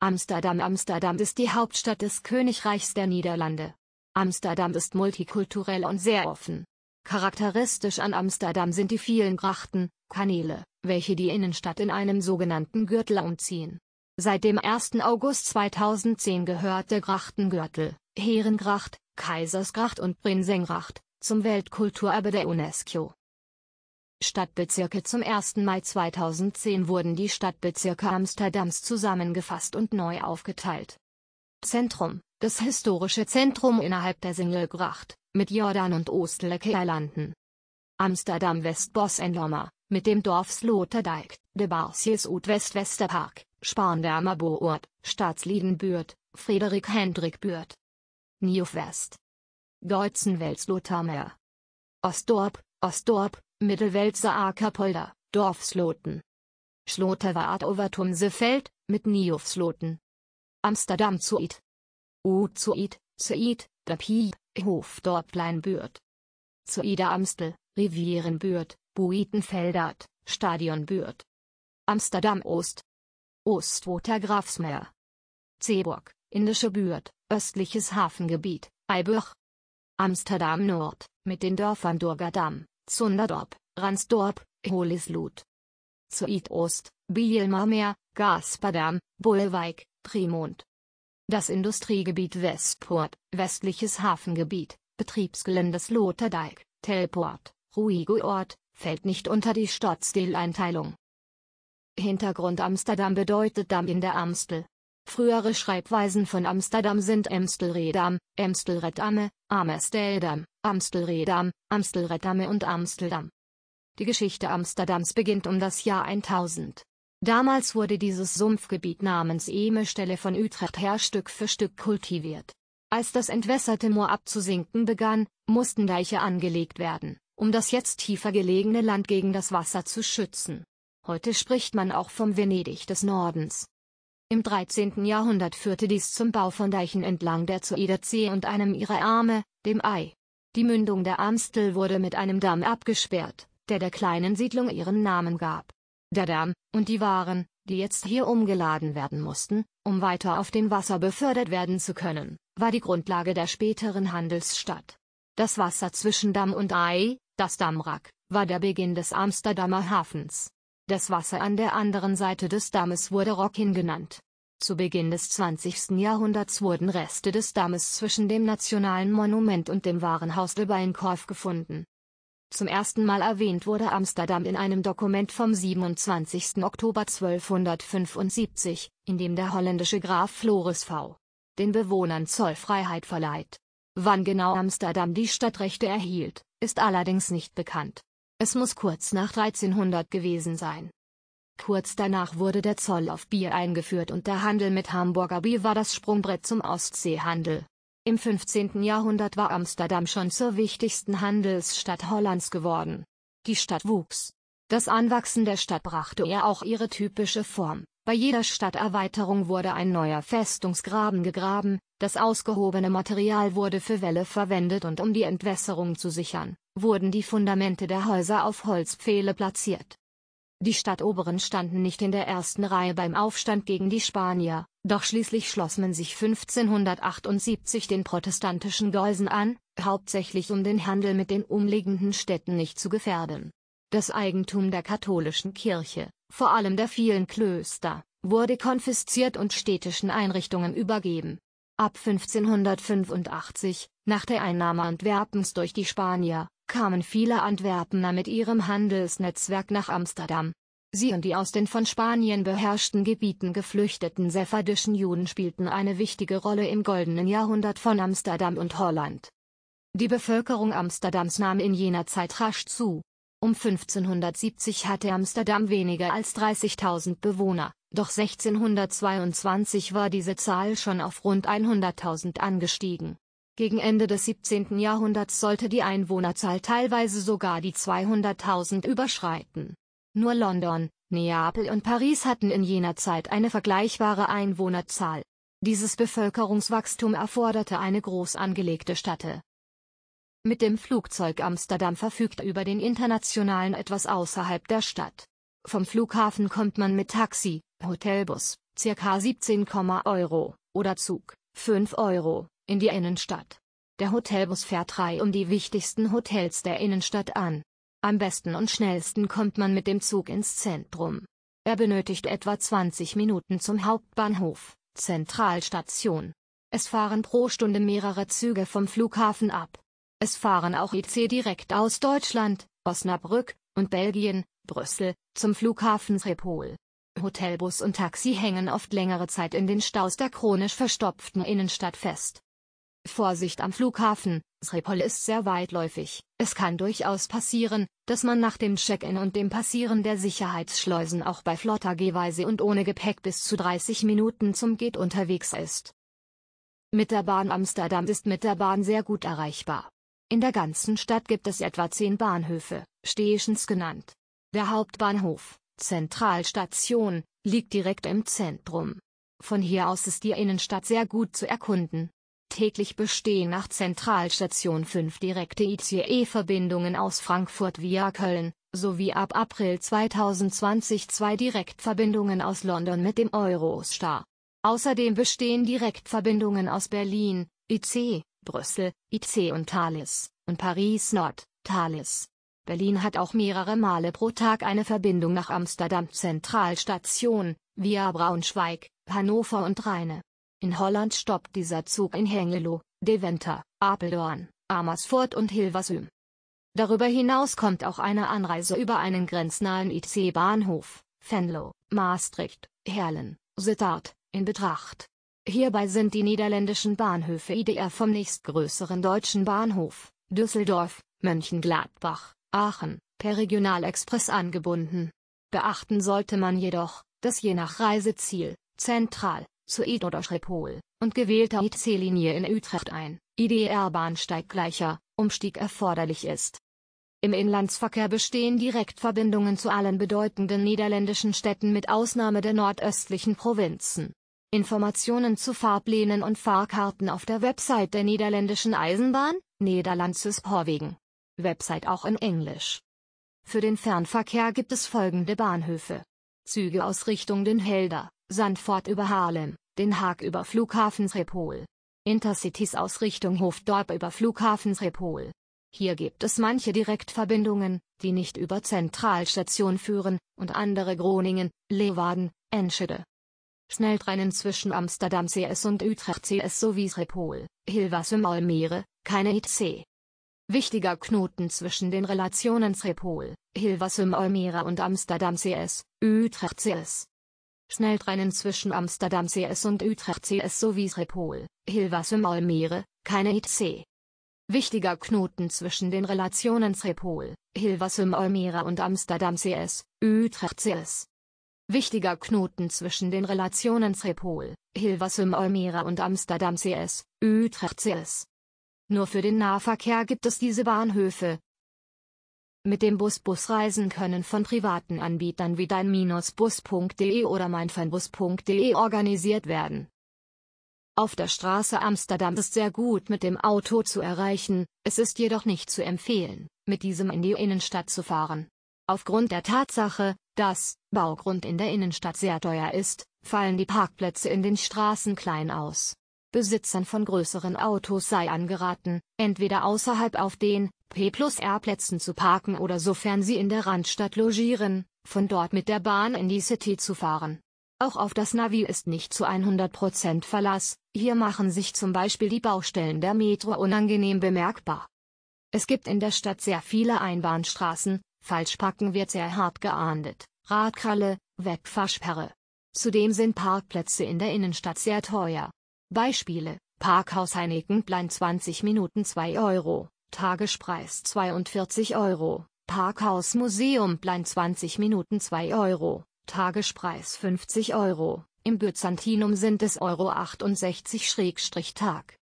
Amsterdam Amsterdam ist die Hauptstadt des Königreichs der Niederlande. Amsterdam ist multikulturell und sehr offen. Charakteristisch an Amsterdam sind die vielen Grachten, Kanäle, welche die Innenstadt in einem sogenannten Gürtel umziehen. Seit dem 1. August 2010 gehört der Grachtengürtel, Herengracht, Kaisersgracht und Prinsengracht, zum Weltkulturerbe der UNESCO. Stadtbezirke Zum 1. Mai 2010 wurden die Stadtbezirke Amsterdams zusammengefasst und neu aufgeteilt. Zentrum Das historische Zentrum innerhalb der Singelgracht, mit Jordan und oostelijke Amsterdam Westbos en Lommer, mit dem Dorf Sloterdijk, de Barsjes Oud-West-Westerpark, Spaarndammer Boort, Staatsliedenbürt, Frederik Hendrik Buurt. Nieuw-West. Deutzenwels Lothamer. Ostdorp, Ostdorp, Mittelwälzer Ackerpolder, Dorfsloten. Sloterwaard Overtumsefeld, mit Niofsloten. Amsterdam Zuid. U Zuid, Zuid, Dapieb, Hofdorpleinbürt. Zuider Amstel, Rivierenbürt, Buitenfeldert, Stadionbürt. Amsterdam Ost. Ostwoter Grafsmeer. Zeeburg, Indische Bürt, östliches Hafengebiet, Eiburg. Amsterdam Nord, mit den Dörfern Durgerdam, Zunderdorp, Ransdorp, Holisloot. Zuidost, Bielmarmeer, Gasperdam, Bullweig, Piemont. Das Industriegebiet Westport, westliches Hafengebiet, Betriebsgeländes Loterdijk, Telport, Ruigoort, fällt nicht unter die Stadtsteeleinteilung. Hintergrund Amsterdam bedeutet Damm in der Amstel. Frühere Schreibweisen von Amsterdam sind Amstelredam, Amstelredamme, Amsterdam, Amstelredam, Amstelredamme und Amsterdam. Die Geschichte Amsterdams beginnt um das Jahr 1000. Damals wurde dieses Sumpfgebiet namens Emestelle von Utrecht her Stück für Stück kultiviert. Als das entwässerte Moor abzusinken begann, mussten Deiche angelegt werden, um das jetzt tiefer gelegene Land gegen das Wasser zu schützen. Heute spricht man auch vom Venedig des Nordens. Im 13. Jahrhundert führte dies zum Bau von Deichen entlang der Zuiderzee und einem ihrer Arme, dem Ei. Die Mündung der Amstel wurde mit einem Damm abgesperrt, der der kleinen Siedlung ihren Namen gab. Der Damm, und die Waren, die jetzt hier umgeladen werden mussten, um weiter auf dem Wasser befördert werden zu können, war die Grundlage der späteren Handelsstadt. Das Wasser zwischen Damm und Ei, das Dammrack, war der Beginn des Amsterdamer Hafens. Das Wasser an der anderen Seite des Dammes wurde Rockin genannt. Zu Beginn des 20. Jahrhunderts wurden Reste des Dammes zwischen dem Nationalen Monument und dem Warenhaus de Beinkorf gefunden. Zum ersten Mal erwähnt wurde Amsterdam in einem Dokument vom 27. Oktober 1275, in dem der holländische Graf Floris V. den Bewohnern Zollfreiheit verleiht. Wann genau Amsterdam die Stadtrechte erhielt, ist allerdings nicht bekannt. Es muss kurz nach 1300 gewesen sein. Kurz danach wurde der Zoll auf Bier eingeführt und der Handel mit Hamburger Bier war das Sprungbrett zum Ostseehandel. Im 15. Jahrhundert war Amsterdam schon zur wichtigsten Handelsstadt Hollands geworden. Die Stadt wuchs. Das Anwachsen der Stadt brachte ihr auch ihre typische Form. Bei jeder Stadterweiterung wurde ein neuer Festungsgraben gegraben, das ausgehobene Material wurde für Wälle verwendet und um die Entwässerung zu sichern, wurden die Fundamente der Häuser auf Holzpfähle platziert. Die Stadtoberen standen nicht in der ersten Reihe beim Aufstand gegen die Spanier, doch schließlich schloss man sich 1578 den protestantischen Geusen an, hauptsächlich um den Handel mit den umliegenden Städten nicht zu gefährden. Das Eigentum der katholischen Kirche, vor allem der vielen Klöster, wurde konfisziert und städtischen Einrichtungen übergeben. Ab 1585, nach der Einnahme Antwerpens durch die Spanier, kamen viele Antwerpener mit ihrem Handelsnetzwerk nach Amsterdam. Sie und die aus den von Spanien beherrschten Gebieten geflüchteten sephardischen Juden spielten eine wichtige Rolle im goldenen Jahrhundert von Amsterdam und Holland. Die Bevölkerung Amsterdams nahm in jener Zeit rasch zu. Um 1570 hatte Amsterdam weniger als 30.000 Bewohner, doch 1622 war diese Zahl schon auf rund 100.000 angestiegen. Gegen Ende des 17. Jahrhunderts sollte die Einwohnerzahl teilweise sogar die 200.000 überschreiten. Nur London, Neapel und Paris hatten in jener Zeit eine vergleichbare Einwohnerzahl. Dieses Bevölkerungswachstum erforderte eine groß angelegte Stadt. Mit dem Flugzeug Amsterdam verfügt über den internationalen etwas außerhalb der Stadt. Vom Flughafen kommt man mit Taxi, Hotelbus, ca. 17, Euro, oder Zug, 5 Euro, in die Innenstadt. Der Hotelbus fährt drei um die wichtigsten Hotels der Innenstadt an. Am besten und schnellsten kommt man mit dem Zug ins Zentrum. Er benötigt etwa 20 Minuten zum Hauptbahnhof, Zentralstation. Es fahren pro Stunde mehrere Züge vom Flughafen ab. Es fahren auch IC direkt aus Deutschland, Osnabrück und Belgien, Brüssel, zum Flughafen Schiphol. Hotelbus und Taxi hängen oft längere Zeit in den Staus der chronisch verstopften Innenstadt fest. Vorsicht am Flughafen, Schiphol ist sehr weitläufig. Es kann durchaus passieren, dass man nach dem Check-in und dem Passieren der Sicherheitsschleusen auch bei flotter Gehweise und ohne Gepäck bis zu 30 Minuten zum Geht unterwegs ist. Mit der Bahn Amsterdam ist mit der Bahn sehr gut erreichbar. In der ganzen Stadt gibt es etwa zehn Bahnhöfe, Stations genannt. Der Hauptbahnhof, Zentralstation, liegt direkt im Zentrum. Von hier aus ist die Innenstadt sehr gut zu erkunden täglich bestehen nach Zentralstation fünf direkte ICE-Verbindungen aus Frankfurt via Köln, sowie ab April 2020 zwei Direktverbindungen aus London mit dem Eurostar. Außerdem bestehen Direktverbindungen aus Berlin, IC, Brüssel, IC und Thales, und Paris Nord, Thales. Berlin hat auch mehrere Male pro Tag eine Verbindung nach Amsterdam Zentralstation, via Braunschweig, Hannover und Rheine. In Holland stoppt dieser Zug in Hengelo, Deventer, Apeldoorn, Amersfoort und Hilversum. Darüber hinaus kommt auch eine Anreise über einen grenznahen IC-Bahnhof, Venlo, Maastricht, Herlen, Sittard, in Betracht. Hierbei sind die niederländischen Bahnhöfe IDR vom nächstgrößeren deutschen Bahnhof, Düsseldorf, Mönchengladbach, Aachen, per Regionalexpress angebunden. Beachten sollte man jedoch, dass je nach Reiseziel, zentral, Zuid oder Schiphol, und gewählter IC-Linie in Utrecht ein, IDR-Bahnsteig gleicher, Umstieg erforderlich ist. Im Inlandsverkehr bestehen Direktverbindungen zu allen bedeutenden niederländischen Städten mit Ausnahme der nordöstlichen Provinzen. Informationen zu Fahrplänen und Fahrkarten auf der Website der niederländischen Eisenbahn, Nederlandses Horwegen. Website auch in Englisch. Für den Fernverkehr gibt es folgende Bahnhöfe. Züge aus Richtung Den Helder, Sandford über Harlem, Den Haag über Flughafen Schiphol. Intercities aus Richtung Hofdorp über Flughafen Schiphol. Hier gibt es manche Direktverbindungen, die nicht über Zentralstation führen, und andere Groningen, Leeuwarden, Enschede. Schnelltrennen zwischen Amsterdam CS und Utrecht CS sowie Schiphol, Hilversum Almere, keine IC. Wichtiger Knoten zwischen den Relationen Schiphol, Hilversum Almere und Amsterdam CS, Utrecht CS. Schnellrennen zwischen Amsterdam CS und Utrecht CS sowie Srepol, Hilversum Almere, keine IC. Wichtiger Knoten zwischen den Relationen Srepol, Hilversum Almere und Amsterdam CS, Utrecht CS. Wichtiger Knoten zwischen den Relationen Srepol, Hilversum Almere und Amsterdam CS, Utrecht CS. Nur für den Nahverkehr gibt es diese Bahnhöfe, mit dem Bus Busreisen können von privaten Anbietern wie dein-bus.de oder meinfernbus.de organisiert werden. Auf der Straße Amsterdam ist sehr gut mit dem Auto zu erreichen, es ist jedoch nicht zu empfehlen, mit diesem in die Innenstadt zu fahren. Aufgrund der Tatsache, dass Baugrund in der Innenstadt sehr teuer ist, fallen die Parkplätze in den Straßen klein aus. Besitzern von größeren Autos sei angeraten, entweder außerhalb auf den P plus R Plätzen zu parken oder sofern Sie in der Randstadt logieren, von dort mit der Bahn in die City zu fahren. Auch auf das Navi ist nicht zu 100% Verlass, hier machen sich zum Beispiel die Baustellen der Metro unangenehm bemerkbar. Es gibt in der Stadt sehr viele Einbahnstraßen, Falschparken wird sehr hart geahndet, Radkralle, Wegfahrsperre. Zudem sind Parkplätze in der Innenstadt sehr teuer. Beispiele, Parkhaus Heineken Blein 20 Minuten 2 Euro, Tagespreis 42 Euro, Parkhaus Museum Plein 20 Minuten 2 Euro, Tagespreis 50 Euro, im Byzantinum sind es Euro 68-Tag.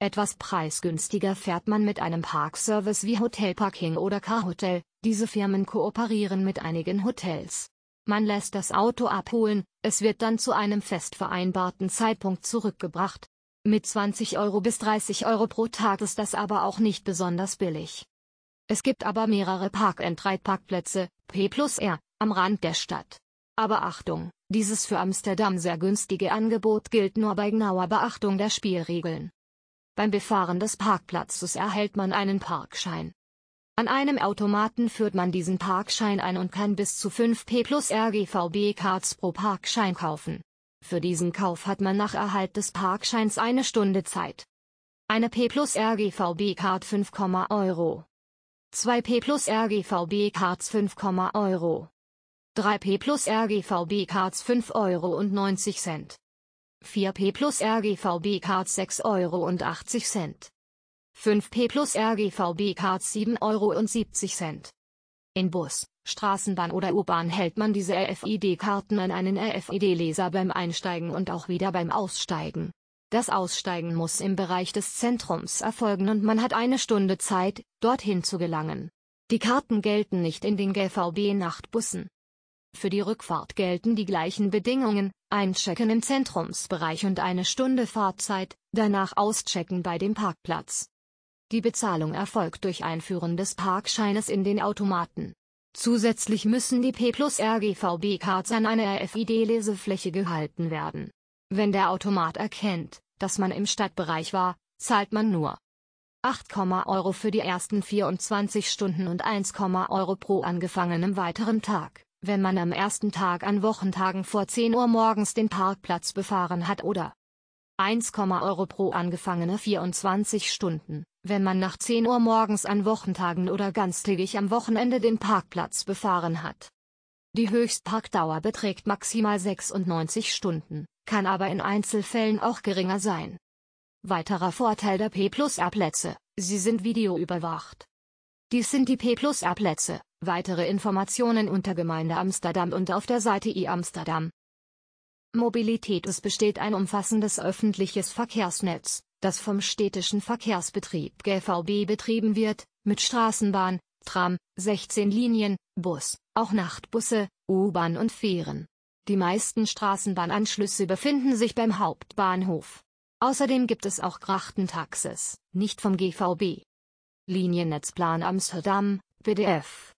Etwas preisgünstiger fährt man mit einem Parkservice wie Hotelparking oder Carhotel, diese Firmen kooperieren mit einigen Hotels. Man lässt das Auto abholen, es wird dann zu einem fest vereinbarten Zeitpunkt zurückgebracht, mit 20 Euro bis 30 Euro pro Tag ist das aber auch nicht besonders billig. Es gibt aber mehrere Park-and-Ride-Parkplätze, P plus R, am Rand der Stadt. Aber Achtung, dieses für Amsterdam sehr günstige Angebot gilt nur bei genauer Beachtung der Spielregeln. Beim Befahren des Parkplatzes erhält man einen Parkschein. An einem Automaten führt man diesen Parkschein ein und kann bis zu 5 P plus RGVB-Cards pro Parkschein kaufen. Für diesen Kauf hat man nach Erhalt des Parkscheins eine Stunde Zeit. Eine P plus RGVB Card 5, Euro. 2 P plus RGVB Cards 5, Euro. 3 P plus RGVB Cards 5 Euro und 90 Cent. 4 P plus RGVB Cards 6 Euro und 80 Cent. 5 P plus RGVB Cards 7 Euro und 70 Cent. In Bus. Straßenbahn oder U-Bahn hält man diese RFID-Karten an einen RFID-Leser beim Einsteigen und auch wieder beim Aussteigen. Das Aussteigen muss im Bereich des Zentrums erfolgen und man hat eine Stunde Zeit, dorthin zu gelangen. Die Karten gelten nicht in den GVB-Nachtbussen. Für die Rückfahrt gelten die gleichen Bedingungen, einchecken im Zentrumsbereich und eine Stunde Fahrzeit, danach auschecken bei dem Parkplatz. Die Bezahlung erfolgt durch Einführen des Parkscheines in den Automaten. Zusätzlich müssen die P plus RGVB-Cards an eine RFID-Lesefläche gehalten werden. Wenn der Automat erkennt, dass man im Stadtbereich war, zahlt man nur 8, Euro für die ersten 24 Stunden und 1, Euro pro angefangenem weiteren Tag, wenn man am ersten Tag an Wochentagen vor 10 Uhr morgens den Parkplatz befahren hat oder 1, Euro pro angefangene 24 Stunden. Wenn man nach 10 Uhr morgens an Wochentagen oder ganztägig am Wochenende den Parkplatz befahren hat. Die Höchstparkdauer beträgt maximal 96 Stunden, kann aber in Einzelfällen auch geringer sein. Weiterer Vorteil der p plus r plätze sie sind videoüberwacht. Dies sind die p plus r plätze weitere Informationen unter Gemeinde Amsterdam und auf der Seite iAmsterdam. Mobilität Es besteht ein umfassendes öffentliches Verkehrsnetz, das vom städtischen Verkehrsbetrieb GVB betrieben wird, mit Straßenbahn, Tram, 16 Linien, Bus, auch Nachtbusse, U-Bahn und Fähren. Die meisten Straßenbahnanschlüsse befinden sich beim Hauptbahnhof. Außerdem gibt es auch Grachtentaxis, nicht vom GVB. Liniennetzplan Amsterdam, PDF.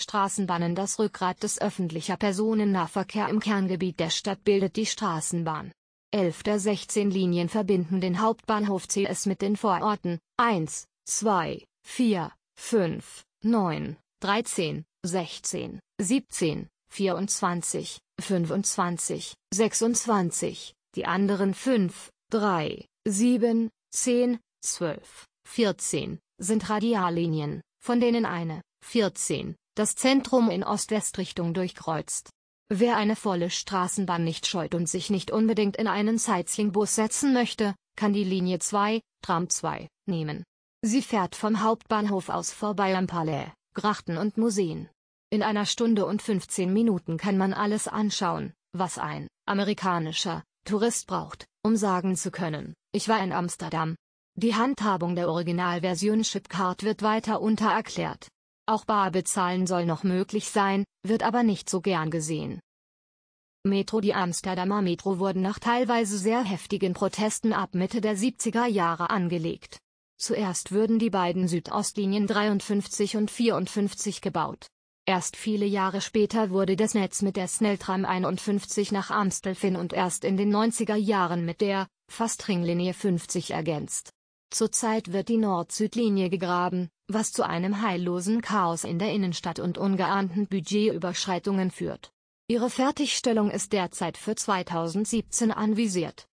Straßenbahnen Das Rückgrat des öffentlicher Personennahverkehr im Kerngebiet der Stadt bildet die Straßenbahn. 11 der 16 Linien verbinden den Hauptbahnhof CS mit den Vororten 1, 2, 4, 5, 9, 13, 16, 17, 24, 25, 26, die anderen 5, 3, 7, 10, 12, 14 sind Radiallinien, von denen eine, 14, das Zentrum in Ost-West-Richtung durchkreuzt. Wer eine volle Straßenbahn nicht scheut und sich nicht unbedingt in einen Sightseeing-Bus setzen möchte, kann die Linie 2, Tram 2, nehmen. Sie fährt vom Hauptbahnhof aus vorbei am Palais, Grachten und Museen. In einer Stunde und 15 Minuten kann man alles anschauen, was ein amerikanischer Tourist braucht, um sagen zu können, ich war in Amsterdam. Die Handhabung der Originalversion Chipcard wird weiter unter erklärt. Auch bar bezahlen soll noch möglich sein, wird aber nicht so gern gesehen. Metro Die Amsterdamer Metro wurden nach teilweise sehr heftigen Protesten ab Mitte der 70er Jahre angelegt. Zuerst würden die beiden Südostlinien 53 und 54 gebaut. Erst viele Jahre später wurde das Netz mit der Snelltram 51 nach Amstelfin und erst in den 90er Jahren mit der fast Ringlinie 50 ergänzt. Zurzeit wird die Nord-Süd-Linie gegraben, was zu einem heillosen Chaos in der Innenstadt und ungeahnten Budgetüberschreitungen führt. Ihre Fertigstellung ist derzeit für 2017 anvisiert.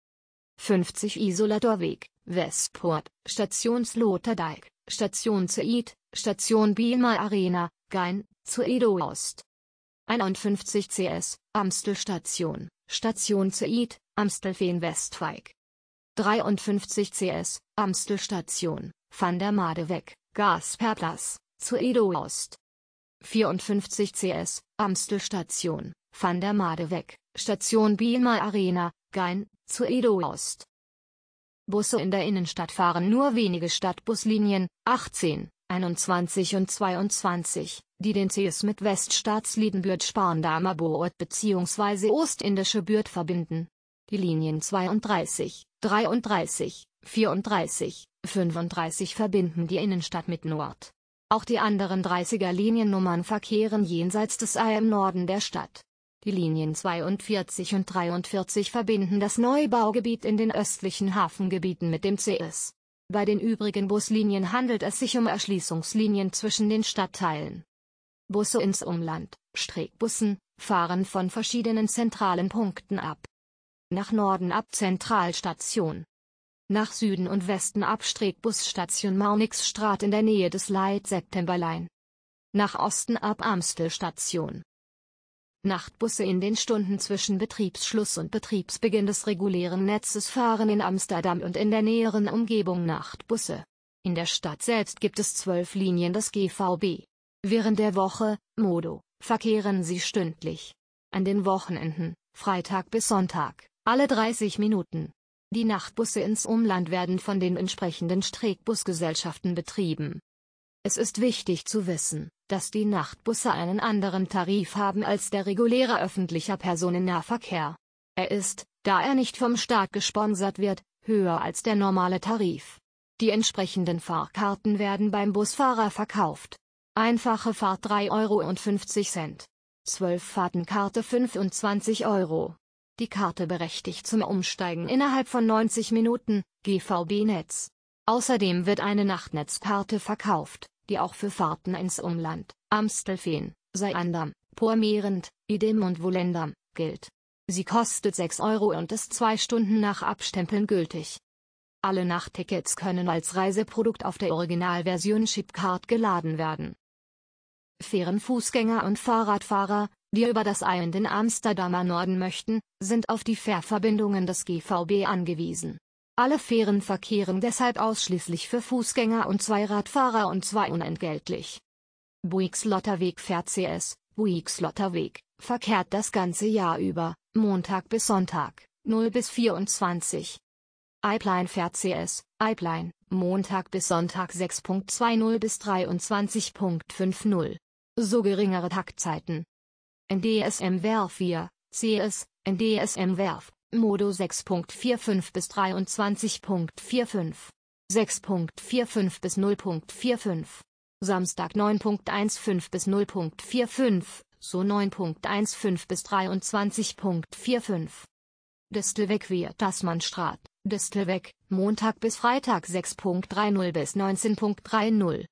50 Isolatorweg, Westport, Station Sloterdijk, Station Zeid, Station Bielma Arena, Gein, Edo Ost. 51 CS, Amstel Station, Station Zeid, Amstelveen Westwijk. 53 CS, Amstelstation, Van der Madeweg, Gasperplatz, zu Edo Ost. 54 CS, Amstelstation, Van der Madeweg, Station Bielmar Arena, Gein, zu Edo Ost. Busse in der Innenstadt fahren nur wenige Stadtbuslinien, 18, 21 und 22, die den CS mit Weststaatsliedenbürt Sparndammer Boort bzw. Ostindische Bürt verbinden. Die Linien 32, 33, 34, 35 verbinden die Innenstadt mit Nord. Auch die anderen 30er Liniennummern verkehren jenseits des A im Norden der Stadt. Die Linien 42 und 43 verbinden das Neubaugebiet in den östlichen Hafengebieten mit dem CS. Bei den übrigen Buslinien handelt es sich um Erschließungslinien zwischen den Stadtteilen. Busse ins Umland, Streckbussen, fahren von verschiedenen zentralen Punkten ab nach Norden ab Zentralstation. Nach Süden und Westen ab Streckbusstation Maunixstraat in der Nähe des Leit Septemberlein. Nach Osten ab Amstelstation. Nachtbusse in den Stunden zwischen Betriebsschluss und Betriebsbeginn des regulären Netzes fahren in Amsterdam und in der näheren Umgebung Nachtbusse. In der Stadt selbst gibt es zwölf Linien des GVB. Während der Woche, Modo, verkehren sie stündlich. An den Wochenenden, Freitag bis Sonntag, alle 30 Minuten. Die Nachtbusse ins Umland werden von den entsprechenden Streckbusgesellschaften betrieben. Es ist wichtig zu wissen, dass die Nachtbusse einen anderen Tarif haben als der reguläre öffentliche Personennahverkehr. Er ist, da er nicht vom Staat gesponsert wird, höher als der normale Tarif. Die entsprechenden Fahrkarten werden beim Busfahrer verkauft. Einfache Fahrt 3,50 Euro. Zwölf Fahrtenkarte 25 Euro. Die Karte berechtigt zum Umsteigen innerhalb von 90 Minuten, GVB Netz. Außerdem wird eine Nachtnetzkarte verkauft, die auch für Fahrten ins Umland, Amstelveen, Seiandam, Pormerend, Idem und Volendam, gilt. Sie kostet 6 Euro und ist zwei Stunden nach Abstempeln gültig. Alle Nachttickets können als Reiseprodukt auf der Originalversion Shipcard geladen werden. Fairen Fußgänger und Fahrradfahrer, die über das Ei in den Amsterdamer Norden möchten, sind auf die Fährverbindungen des GVB angewiesen. Alle Fähren verkehren deshalb ausschließlich für Fußgänger und Zweiradfahrer und zwar unentgeltlich. Buixlotterweg fährt CS, Buixlotterweg, verkehrt das ganze Jahr über, Montag bis Sonntag, 0 bis 24. Eiplein fährt CS, Eiplein, Montag bis Sonntag 6.20 bis 23.50. So geringere Taktzeiten, NDSM-Werf 4, CS, NDSM-Werf, Modo 6.45 bis 23.45. 6.45 bis 0.45. Samstag 9.15 bis 0.45, so 9.15 bis 23.45. Distelweg via Tasmanstraat, Distelweg, Montag bis Freitag 6.30 bis 19.30.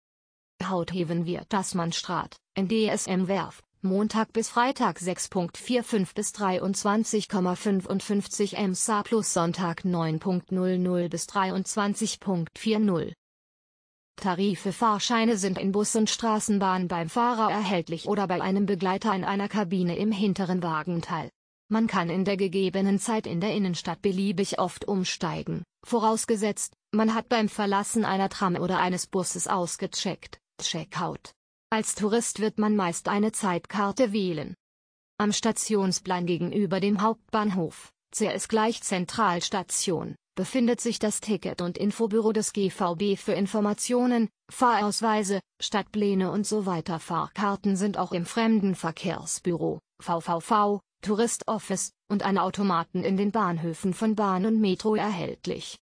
Hautheven via Tasmanstraat, NDSM Werf, Montag bis Freitag 6.45 bis 23,55 MSA plus Sonntag 9.00 bis 23.40. Tarife Fahrscheine sind in Bus und Straßenbahn beim Fahrer erhältlich oder bei einem Begleiter in einer Kabine im hinteren Wagenteil. Man kann in der gegebenen Zeit in der Innenstadt beliebig oft umsteigen, vorausgesetzt, man hat beim Verlassen einer Tram oder eines Busses ausgecheckt, Checkout. Als Tourist wird man meist eine Zeitkarte wählen. Am Stationsplan gegenüber dem Hauptbahnhof, CS gleich Zentralstation, befindet sich das Ticket- und Infobüro des GVB für Informationen, Fahrausweise, Stadtpläne und so weiter. Fahrkarten sind auch im Fremdenverkehrsbüro, VVV, Tourist Office und an Automaten in den Bahnhöfen von Bahn und Metro erhältlich.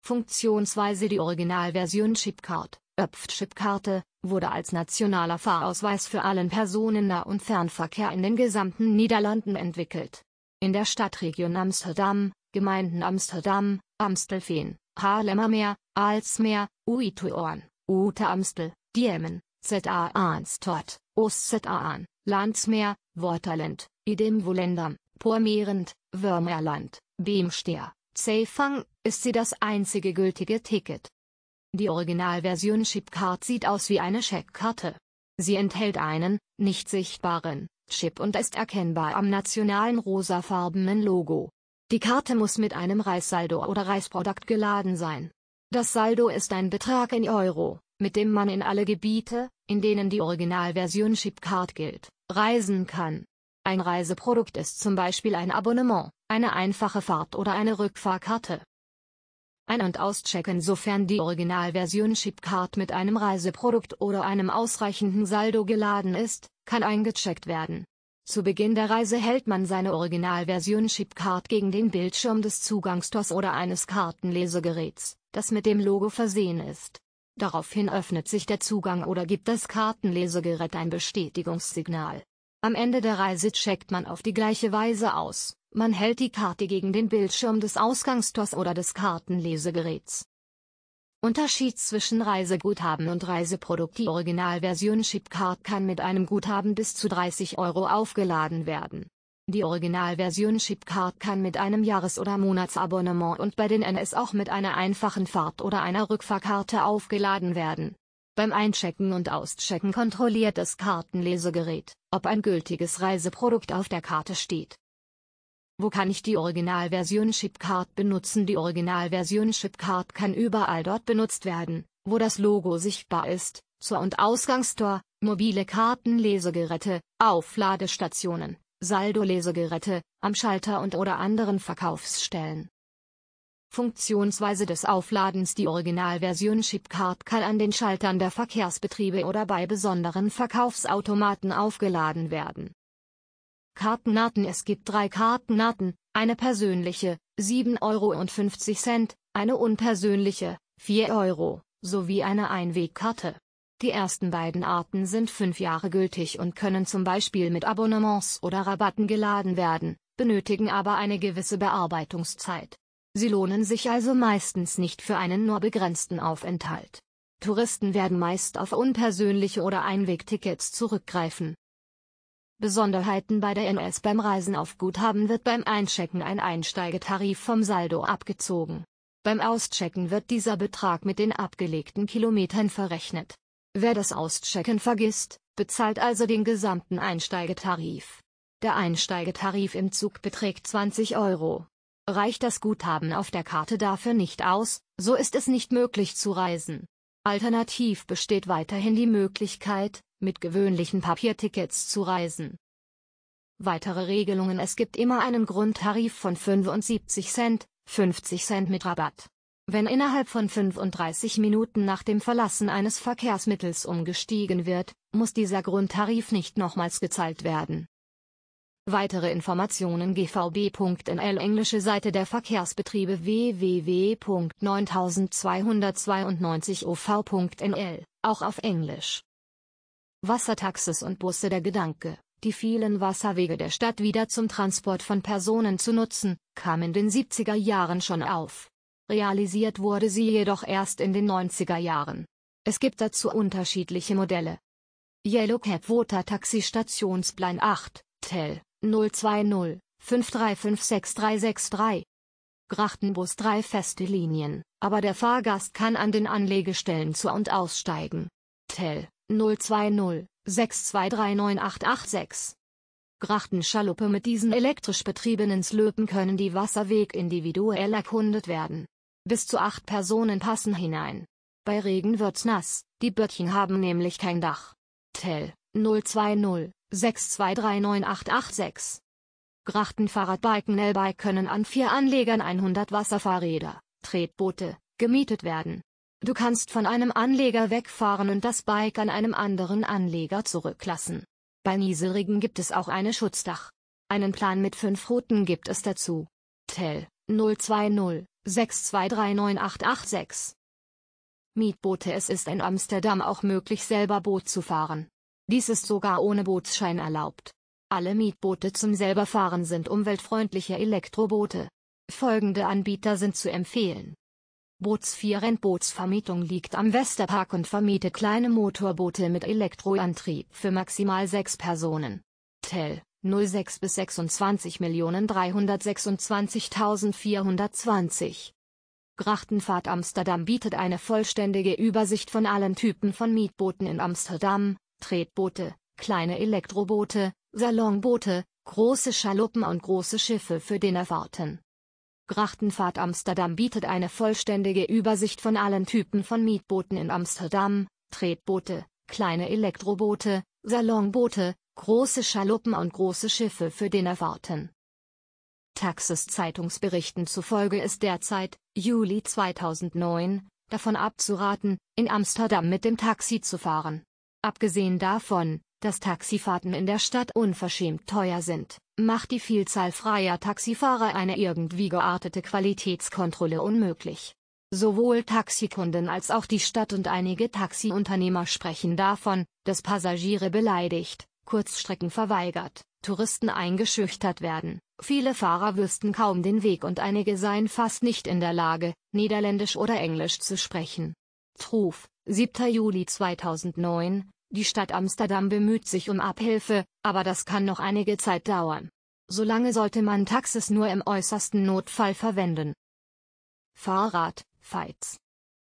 Funktionsweise Die Originalversion Chipcard ÖPF-Chipkarte, wurde als nationaler Fahrausweis für allen Personennah- und Fernverkehr in den gesamten Niederlanden entwickelt. In der Stadtregion Amsterdam, Gemeinden Amsterdam, Amstelveen, Haarlemmermeer, Aalsmeer, Uituorn, Ute Amstel, Diemen, ZA Arnstort, OstZA Landsmeer, Worterland, Idemvolendam, Pormerend, Wörmerland, Beemsteer, Zeifang, ist sie das einzige gültige Ticket. Die Originalversion Chipcard sieht aus wie eine Scheckkarte. Sie enthält einen, nicht sichtbaren, Chip und ist erkennbar am nationalen rosafarbenen Logo. Die Karte muss mit einem Reissaldo oder Reisprodukt geladen sein. Das Saldo ist ein Betrag in Euro, mit dem man in alle Gebiete, in denen die Originalversion Chipcard gilt, reisen kann. Ein Reiseprodukt ist zum Beispiel ein Abonnement, eine einfache Fahrt oder eine Rückfahrkarte. Ein- und auschecken sofern die Originalversion Chipcard mit einem Reiseprodukt oder einem ausreichenden Saldo geladen ist, kann eingecheckt werden. Zu Beginn der Reise hält man seine Originalversion Chipcard gegen den Bildschirm des Zugangstors oder eines Kartenlesegeräts, das mit dem Logo versehen ist. Daraufhin öffnet sich der Zugang oder gibt das Kartenlesegerät ein Bestätigungssignal. Am Ende der Reise checkt man auf die gleiche Weise aus man hält die Karte gegen den Bildschirm des Ausgangstors oder des Kartenlesegeräts. Unterschied zwischen Reiseguthaben und Reiseprodukt Die Originalversion Chipcard kann mit einem Guthaben bis zu 30 Euro aufgeladen werden. Die Originalversion Chipcard kann mit einem Jahres- oder Monatsabonnement und bei den NS auch mit einer einfachen Fahrt oder einer Rückfahrkarte aufgeladen werden. Beim Einchecken und Auschecken kontrolliert das Kartenlesegerät, ob ein gültiges Reiseprodukt auf der Karte steht. Wo kann ich die Originalversion Chipcard benutzen? Die Originalversion Chipcard kann überall dort benutzt werden, wo das Logo sichtbar ist, zur und Ausgangstor, mobile Karten, Lesegeräte, Aufladestationen, Saldo-Lesegeräte, am Schalter und oder anderen Verkaufsstellen. Funktionsweise des Aufladens Die Originalversion Chipcard kann an den Schaltern der Verkehrsbetriebe oder bei besonderen Verkaufsautomaten aufgeladen werden Kartenarten Es gibt drei Kartenarten, eine persönliche, 7,50 Euro, eine unpersönliche, 4 Euro, sowie eine Einwegkarte. Die ersten beiden Arten sind fünf Jahre gültig und können zum Beispiel mit Abonnements oder Rabatten geladen werden, benötigen aber eine gewisse Bearbeitungszeit. Sie lohnen sich also meistens nicht für einen nur begrenzten Aufenthalt. Touristen werden meist auf unpersönliche oder Einwegtickets zurückgreifen, Besonderheiten bei der NS beim Reisen auf Guthaben wird beim Einchecken ein Einsteigetarif vom Saldo abgezogen. Beim Auschecken wird dieser Betrag mit den abgelegten Kilometern verrechnet. Wer das Auschecken vergisst, bezahlt also den gesamten Einsteigetarif. Der Einsteigetarif im Zug beträgt 20 Euro. Reicht das Guthaben auf der Karte dafür nicht aus, so ist es nicht möglich zu reisen. Alternativ besteht weiterhin die Möglichkeit, mit gewöhnlichen Papiertickets zu reisen. Weitere Regelungen Es gibt immer einen Grundtarif von 75 Cent, 50 Cent mit Rabatt. Wenn innerhalb von 35 Minuten nach dem Verlassen eines Verkehrsmittels umgestiegen wird, muss dieser Grundtarif nicht nochmals gezahlt werden. Weitere Informationen gvb.nl Englische Seite der Verkehrsbetriebe www.9292 ov.nl, auch auf Englisch Wassertaxis und Busse der Gedanke, die vielen Wasserwege der Stadt wieder zum Transport von Personen zu nutzen, kam in den 70er Jahren schon auf. Realisiert wurde sie jedoch erst in den 90er Jahren. Es gibt dazu unterschiedliche Modelle. Yellowcap Water Taxi Stationsplan 8, TEL 020 5356363 Grachtenbus 3 feste Linien, aber der Fahrgast kann an den Anlegestellen zu- und aussteigen. TEL 020 6239886. Grachtenschaluppe Mit diesen elektrisch betriebenen Slöpen können die Wasserweg individuell erkundet werden. Bis zu acht Personen passen hinein. Bei Regen wird's nass, die Böttchen haben nämlich kein Dach. Tell 020 6239886. Grachten Fahrradbiken L-Bike können an vier Anlegern 100 Wasserfahrräder, Tretboote, gemietet werden. Du kannst von einem Anleger wegfahren und das Bike an einem anderen Anleger zurücklassen. Bei Nieselregen gibt es auch eine Schutzdach. Einen Plan mit fünf Routen gibt es dazu. Tel 020 6239886 Mietboote Es ist in Amsterdam auch möglich selber Boot zu fahren. Dies ist sogar ohne Bootsschein erlaubt. Alle Mietboote zum selberfahren sind umweltfreundliche Elektroboote. Folgende Anbieter sind zu empfehlen. Bootsvieren Bootsvermietung liegt am Westerpark und vermiete kleine Motorboote mit Elektroantrieb für maximal sechs Personen. Tell 06 bis 26 Grachtenfahrt Amsterdam bietet eine vollständige Übersicht von allen Typen von Mietbooten in Amsterdam, Tretboote, kleine Elektroboote, Salonboote, große Schaluppen und große Schiffe für den Erwarten. Grachtenfahrt Amsterdam bietet eine vollständige Übersicht von allen Typen von Mietbooten in Amsterdam, Tretboote, kleine Elektroboote, Salonboote, große Schaluppen und große Schiffe für den Erwarten. Taxis-Zeitungsberichten zufolge ist derzeit, Juli 2009, davon abzuraten, in Amsterdam mit dem Taxi zu fahren. Abgesehen davon, dass Taxifahrten in der Stadt unverschämt teuer sind, macht die Vielzahl freier Taxifahrer eine irgendwie geartete Qualitätskontrolle unmöglich. Sowohl Taxikunden als auch die Stadt und einige Taxiunternehmer sprechen davon, dass Passagiere beleidigt, Kurzstrecken verweigert, Touristen eingeschüchtert werden. Viele Fahrer wüssten kaum den Weg und einige seien fast nicht in der Lage, Niederländisch oder Englisch zu sprechen. Truf, 7. Juli 2009, die Stadt Amsterdam bemüht sich um Abhilfe, aber das kann noch einige Zeit dauern. Solange sollte man Taxis nur im äußersten Notfall verwenden. Fahrrad, Fights.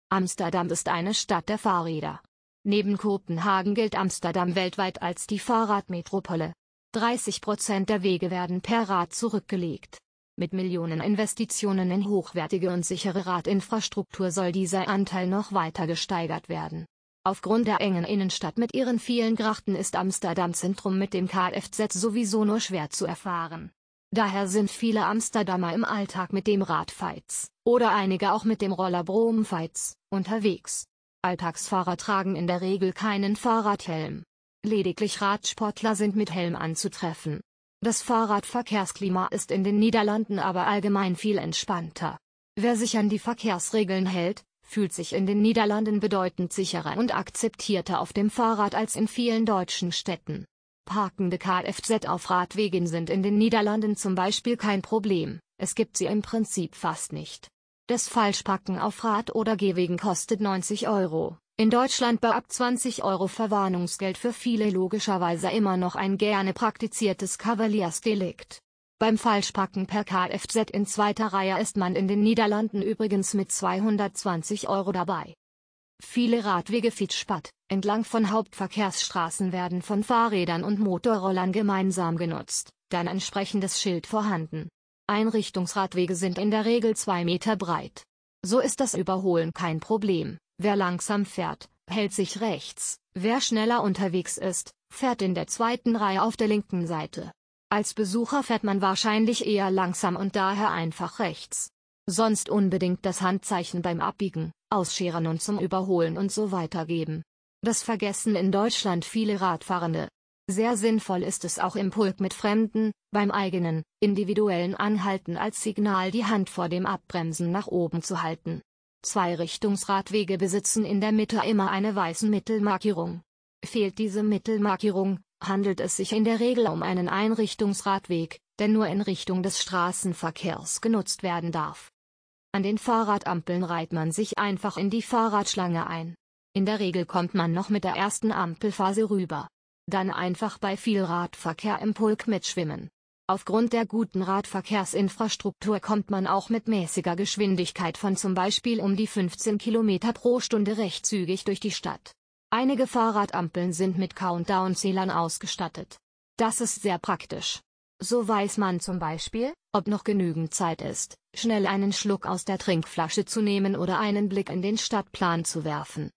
Amsterdam ist eine Stadt der Fahrräder. Neben Kopenhagen gilt Amsterdam weltweit als die Fahrradmetropole. 30 Prozent der Wege werden per Rad zurückgelegt. Mit Millionen Investitionen in hochwertige und sichere Radinfrastruktur soll dieser Anteil noch weiter gesteigert werden. Aufgrund der engen Innenstadt mit ihren vielen Grachten ist Amsterdam Zentrum mit dem Kfz sowieso nur schwer zu erfahren. Daher sind viele Amsterdamer im Alltag mit dem Rad oder einige auch mit dem Roller Bromfeiz, unterwegs. Alltagsfahrer tragen in der Regel keinen Fahrradhelm. Lediglich Radsportler sind mit Helm anzutreffen. Das Fahrradverkehrsklima ist in den Niederlanden aber allgemein viel entspannter. Wer sich an die Verkehrsregeln hält, fühlt sich in den Niederlanden bedeutend sicherer und akzeptierter auf dem Fahrrad als in vielen deutschen Städten. Parkende Kfz auf Radwegen sind in den Niederlanden zum Beispiel kein Problem, es gibt sie im Prinzip fast nicht. Das Falschparken auf Rad- oder Gehwegen kostet 90 Euro, in Deutschland bei ab 20 Euro Verwarnungsgeld für viele logischerweise immer noch ein gerne praktiziertes Kavaliersdelikt. Beim Falschpacken per Kfz in zweiter Reihe ist man in den Niederlanden übrigens mit 220 Euro dabei. Viele Radwege Fietschpatt, entlang von Hauptverkehrsstraßen werden von Fahrrädern und Motorrollern gemeinsam genutzt, dann entsprechendes Schild vorhanden. Einrichtungsradwege sind in der Regel 2 Meter breit. So ist das Überholen kein Problem, wer langsam fährt, hält sich rechts, wer schneller unterwegs ist, fährt in der zweiten Reihe auf der linken Seite. Als Besucher fährt man wahrscheinlich eher langsam und daher einfach rechts. Sonst unbedingt das Handzeichen beim Abbiegen, Ausscheren und zum Überholen und so weiter geben. Das vergessen in Deutschland viele Radfahrende. Sehr sinnvoll ist es auch im Pulk mit Fremden, beim eigenen, individuellen Anhalten als Signal die Hand vor dem Abbremsen nach oben zu halten. Zwei Richtungsradwege besitzen in der Mitte immer eine weiße Mittelmarkierung. Fehlt diese Mittelmarkierung, handelt es sich in der Regel um einen Einrichtungsradweg, der nur in Richtung des Straßenverkehrs genutzt werden darf. An den Fahrradampeln reiht man sich einfach in die Fahrradschlange ein. In der Regel kommt man noch mit der ersten Ampelphase rüber. Dann einfach bei viel Radverkehr im Pulk mitschwimmen. Aufgrund der guten Radverkehrsinfrastruktur kommt man auch mit mäßiger Geschwindigkeit von zum Beispiel um die 15 km pro Stunde recht zügig durch die Stadt. Einige Fahrradampeln sind mit Countdown-Zählern ausgestattet. Das ist sehr praktisch. So weiß man zum Beispiel, ob noch genügend Zeit ist, schnell einen Schluck aus der Trinkflasche zu nehmen oder einen Blick in den Stadtplan zu werfen.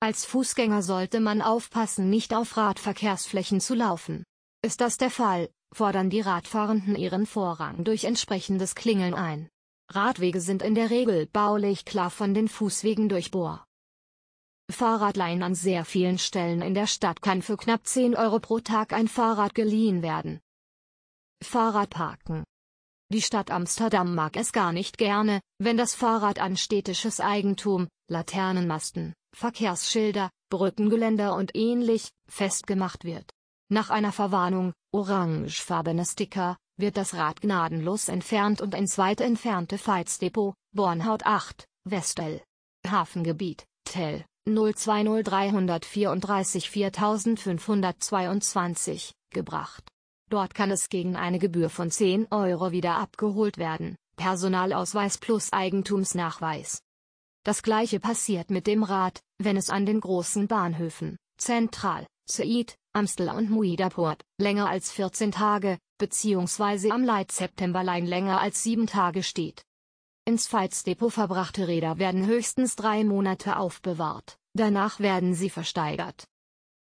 Als Fußgänger sollte man aufpassen, nicht auf Radverkehrsflächen zu laufen. Ist das der Fall, fordern die Radfahrenden ihren Vorrang durch entsprechendes Klingeln ein. Radwege sind in der Regel baulich klar von den Fußwegen durchbohrt. Fahrradleihen an sehr vielen Stellen in der Stadt kann für knapp 10 Euro pro Tag ein Fahrrad geliehen werden. Fahrradparken Die Stadt Amsterdam mag es gar nicht gerne, wenn das Fahrrad an städtisches Eigentum, Laternenmasten, Verkehrsschilder, Brückengeländer und ähnlich, festgemacht wird. Nach einer Verwarnung, orangefarbene Sticker, wird das Rad gnadenlos entfernt und ins weit entfernte Veitsdepot, Bornhaut 8, Westel, Hafengebiet, Tell, 02034 4522, gebracht. Dort kann es gegen eine Gebühr von 10 Euro wieder abgeholt werden, Personalausweis plus Eigentumsnachweis. Das gleiche passiert mit dem Rad, wenn es an den großen Bahnhöfen, Zentral, Seid, Amstel und Muidaport, länger als 14 Tage, beziehungsweise am Leit Septemberlein länger als 7 Tage steht. Ins Falzdepot verbrachte Räder werden höchstens drei Monate aufbewahrt, danach werden sie versteigert.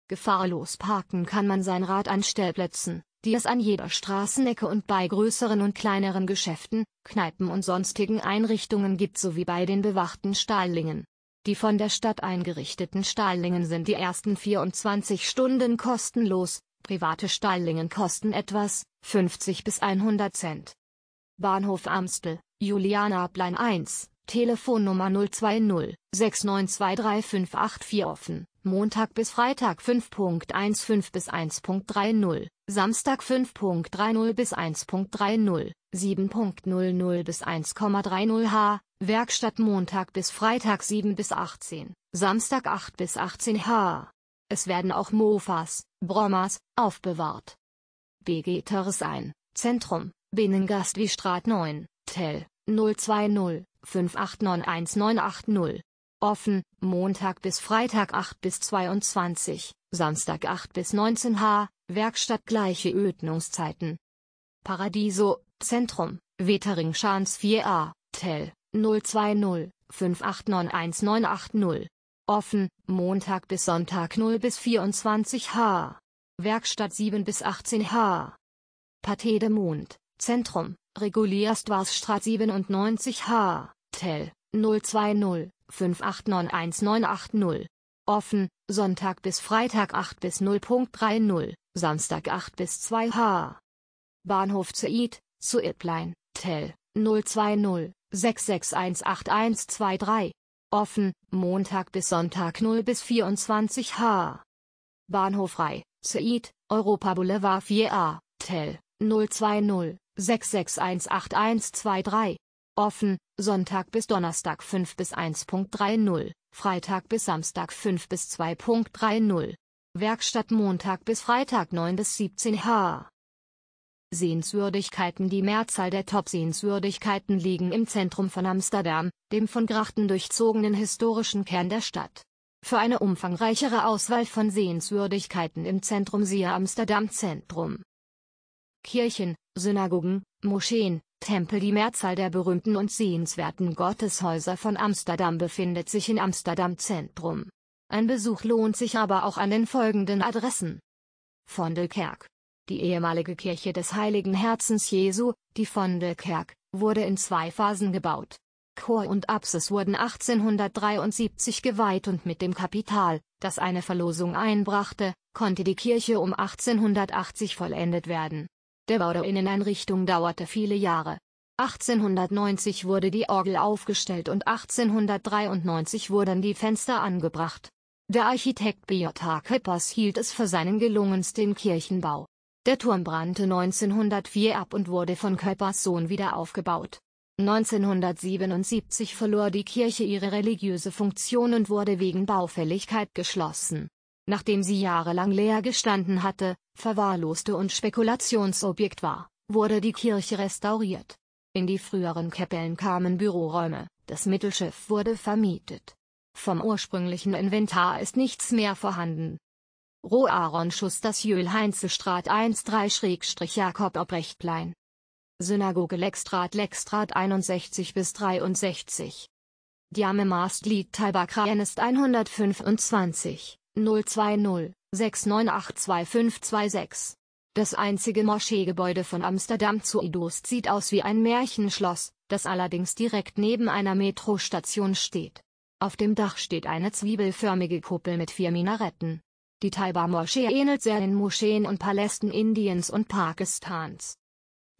Gefahrlos parken kann man sein Rad an Stellplätzen, die es an jeder Straßenecke und bei größeren und kleineren Geschäften, Kneipen und sonstigen Einrichtungen gibt sowie bei den bewachten Stallingen. Die von der Stadt eingerichteten Stallingen sind die ersten 24 Stunden kostenlos, private Stallingen kosten etwas, 50 bis 100 Cent. Bahnhof Amstel Juliana Blein 1, Telefonnummer 020 6923584 offen, Montag bis Freitag 5.15 bis 1.30, Samstag 5.30 bis 1.30, 7.00 bis 1,30 h, Werkstatt Montag bis Freitag 7 bis 18, Samstag 8 bis 18 h. Es werden auch Mofas, Brommers, aufbewahrt. BG Terres ein, Zentrum, Binnengast wie Straat 9, Tel 020 5891980. Offen, Montag bis Freitag 8 bis 22, Samstag 8 bis 19 h, Werkstatt gleiche Ödnungszeiten. Paradiso, Zentrum, Wetering Schans 4a, Tel 020 5891980. Offen, Montag bis Sonntag 0 bis 24 h. Werkstatt 7 bis 18 h. Pathé de Mond, Zentrum, Regulierst regulär Straßstraat 97H, Tel, 020 5891980. Offen, Sonntag bis Freitag 8 bis 0.30, Samstag 8 bis 2H. Bahnhof Zuid, Zuidplein, Tel, 020 6618123. Offen, Montag bis Sonntag 0 bis 24H. Bahnhof Rai, Zuid, Europa Boulevard 4A, Tel, 020 6618123. Offen, Sonntag bis Donnerstag 5 bis 1.30, Freitag bis Samstag 5 bis 2.30. Werkstatt Montag bis Freitag 9 bis 17 h. Sehenswürdigkeiten Die Mehrzahl der Top-Sehenswürdigkeiten liegen im Zentrum von Amsterdam, dem von Grachten durchzogenen historischen Kern der Stadt. Für eine umfangreichere Auswahl von Sehenswürdigkeiten im Zentrum siehe Amsterdam Zentrum. Kirchen Synagogen, Moscheen, Tempel Die Mehrzahl der berühmten und sehenswerten Gotteshäuser von Amsterdam befindet sich in Amsterdam Zentrum. Ein Besuch lohnt sich aber auch an den folgenden Adressen. Vondelkerk. Die ehemalige Kirche des Heiligen Herzens Jesu, die Vondelkerk, wurde in zwei Phasen gebaut. Chor und Apsis wurden 1873 geweiht und mit dem Kapital, das eine Verlosung einbrachte, konnte die Kirche um 1880 vollendet werden der Bau der Inneneinrichtung dauerte viele Jahre. 1890 wurde die Orgel aufgestellt und 1893 wurden die Fenster angebracht. Der Architekt B.J. Kippers hielt es für seinen gelungensten Kirchenbau. Der Turm brannte 1904 ab und wurde von Köppers Sohn wieder aufgebaut. 1977 verlor die Kirche ihre religiöse Funktion und wurde wegen Baufälligkeit geschlossen nachdem sie jahrelang leer gestanden hatte, verwahrloste und Spekulationsobjekt war, wurde die Kirche restauriert. In die früheren Kapellen kamen Büroräume, das Mittelschiff wurde vermietet. Vom ursprünglichen Inventar ist nichts mehr vorhanden. Roaron Schuss das Jöhl Heinzelstraat 13-Jakob Obrechtlein. Synagoge Lextrat Lextrat 61 bis 63. Diame Maastlied Talbakran ist 125. 020 6982526. Das einzige Moscheegebäude von Amsterdam zu Idust sieht aus wie ein Märchenschloss, das allerdings direkt neben einer Metrostation steht. Auf dem Dach steht eine zwiebelförmige Kuppel mit vier Minaretten. Die Taiba-Moschee ähnelt sehr den Moscheen und Palästen Indiens und Pakistans.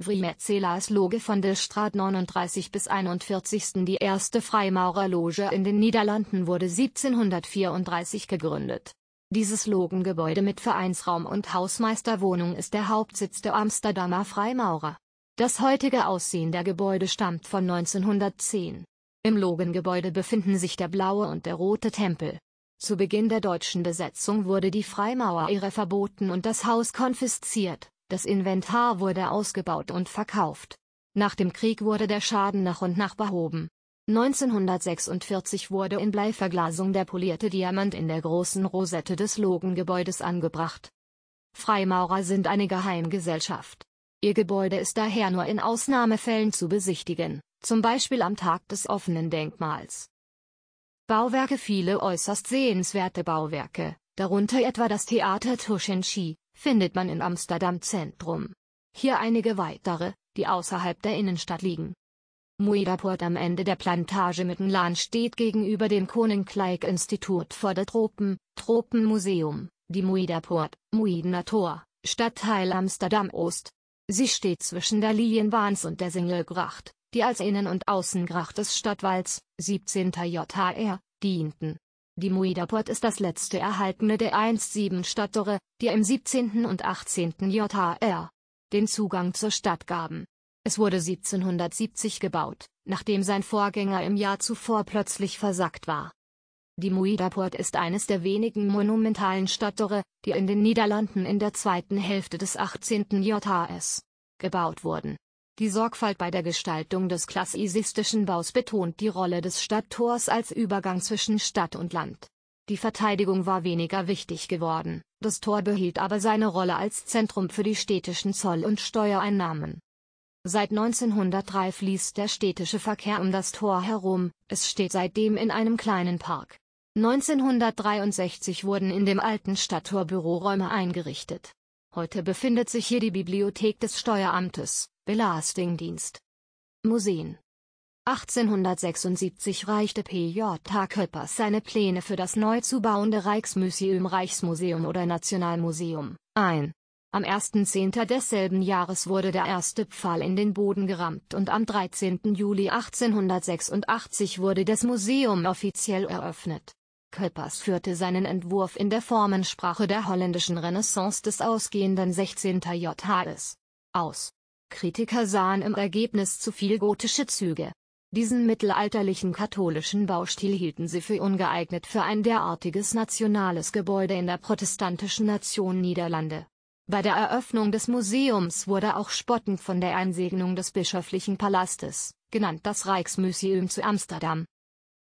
Vrimetselas-Loge von der Straat 39 bis 41. Die erste Freimaurerloge in den Niederlanden wurde 1734 gegründet. Dieses Logengebäude mit Vereinsraum und Hausmeisterwohnung ist der Hauptsitz der Amsterdamer Freimaurer. Das heutige Aussehen der Gebäude stammt von 1910. Im Logengebäude befinden sich der blaue und der rote Tempel. Zu Beginn der deutschen Besetzung wurde die Freimauerehre verboten und das Haus konfisziert. Das Inventar wurde ausgebaut und verkauft. Nach dem Krieg wurde der Schaden nach und nach behoben. 1946 wurde in Bleiverglasung der polierte Diamant in der großen Rosette des Logengebäudes angebracht. Freimaurer sind eine Geheimgesellschaft. Ihr Gebäude ist daher nur in Ausnahmefällen zu besichtigen, zum Beispiel am Tag des offenen Denkmals. Bauwerke Viele äußerst sehenswerte Bauwerke, darunter etwa das Theater Tushinshi, findet man in Amsterdam Zentrum. Hier einige weitere, die außerhalb der Innenstadt liegen. Muidaport am Ende der Plantage Mittenlaan steht gegenüber dem Koninklijk-Institut vor der Tropen, Tropenmuseum, die Muidaport, Muidener Tor, Stadtteil Amsterdam Ost. Sie steht zwischen der Lilienwahns und der Singelgracht, die als Innen- und Außengracht des Stadtwalls, 17. JHR, dienten. Die Muidaport ist das letzte erhaltene der einst sieben Stadttore, die im 17. und 18. JHR den Zugang zur Stadt gaben. Es wurde 1770 gebaut, nachdem sein Vorgänger im Jahr zuvor plötzlich versackt war. Die Muidaport ist eines der wenigen monumentalen Stadttore, die in den Niederlanden in der zweiten Hälfte des 18. JHS gebaut wurden die Sorgfalt bei der Gestaltung des klassizistischen Baus betont die Rolle des Stadttors als Übergang zwischen Stadt und Land. Die Verteidigung war weniger wichtig geworden, das Tor behielt aber seine Rolle als Zentrum für die städtischen Zoll- und Steuereinnahmen. Seit 1903 fließt der städtische Verkehr um das Tor herum, es steht seitdem in einem kleinen Park. 1963 wurden in dem alten Stadttor Büroräume eingerichtet. Heute befindet sich hier die Bibliothek des Steueramtes, Belastingdienst. Museen 1876 reichte P.J. Köppers seine Pläne für das neu zu bauende Rijksmuseum Reichsmuseum oder Nationalmuseum ein. Am 1.10. desselben Jahres wurde der erste Pfahl in den Boden gerammt und am 13. Juli 1886 wurde das Museum offiziell eröffnet. Köppers führte seinen Entwurf in der Formensprache der holländischen Renaissance des ausgehenden 16. Jahrhunderts aus. Kritiker sahen im Ergebnis zu viel gotische Züge. Diesen mittelalterlichen katholischen Baustil hielten sie für ungeeignet für ein derartiges nationales Gebäude in der protestantischen Nation Niederlande. Bei der Eröffnung des Museums wurde auch spottend von der Einsegnung des bischöflichen Palastes, genannt das Rijksmuseum zu Amsterdam,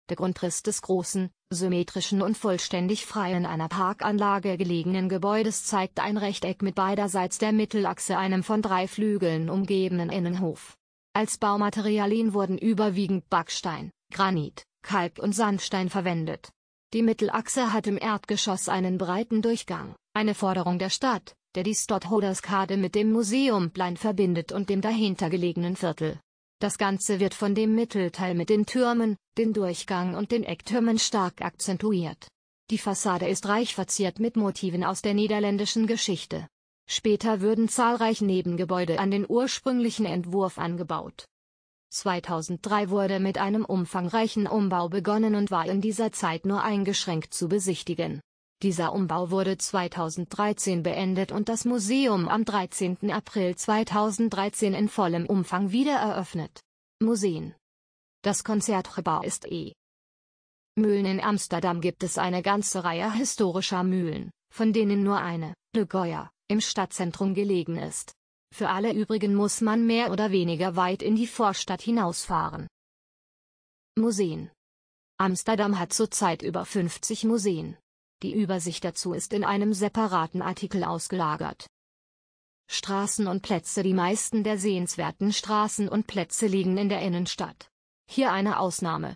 der Grundriss des großen, symmetrischen und vollständig frei in einer Parkanlage gelegenen Gebäudes zeigt ein Rechteck mit beiderseits der Mittelachse einem von drei Flügeln umgebenen Innenhof. Als Baumaterialien wurden überwiegend Backstein, Granit, Kalk und Sandstein verwendet. Die Mittelachse hat im Erdgeschoss einen breiten Durchgang, eine Forderung der Stadt, der die Stadtholderskade mit dem Museum Blein verbindet und dem dahinter gelegenen Viertel. Das Ganze wird von dem Mittelteil mit den Türmen, den Durchgang und den Ecktürmen stark akzentuiert. Die Fassade ist reich verziert mit Motiven aus der niederländischen Geschichte. Später würden zahlreiche Nebengebäude an den ursprünglichen Entwurf angebaut. 2003 wurde mit einem umfangreichen Umbau begonnen und war in dieser Zeit nur eingeschränkt zu besichtigen. Dieser Umbau wurde 2013 beendet und das Museum am 13. April 2013 in vollem Umfang wieder eröffnet. Museen Das Konzertgebau ist E. Mühlen in Amsterdam gibt es eine ganze Reihe historischer Mühlen, von denen nur eine, De Goya, im Stadtzentrum gelegen ist. Für alle übrigen muss man mehr oder weniger weit in die Vorstadt hinausfahren. Museen Amsterdam hat zurzeit über 50 Museen. Die Übersicht dazu ist in einem separaten Artikel ausgelagert. Straßen und Plätze Die meisten der sehenswerten Straßen und Plätze liegen in der Innenstadt. Hier eine Ausnahme.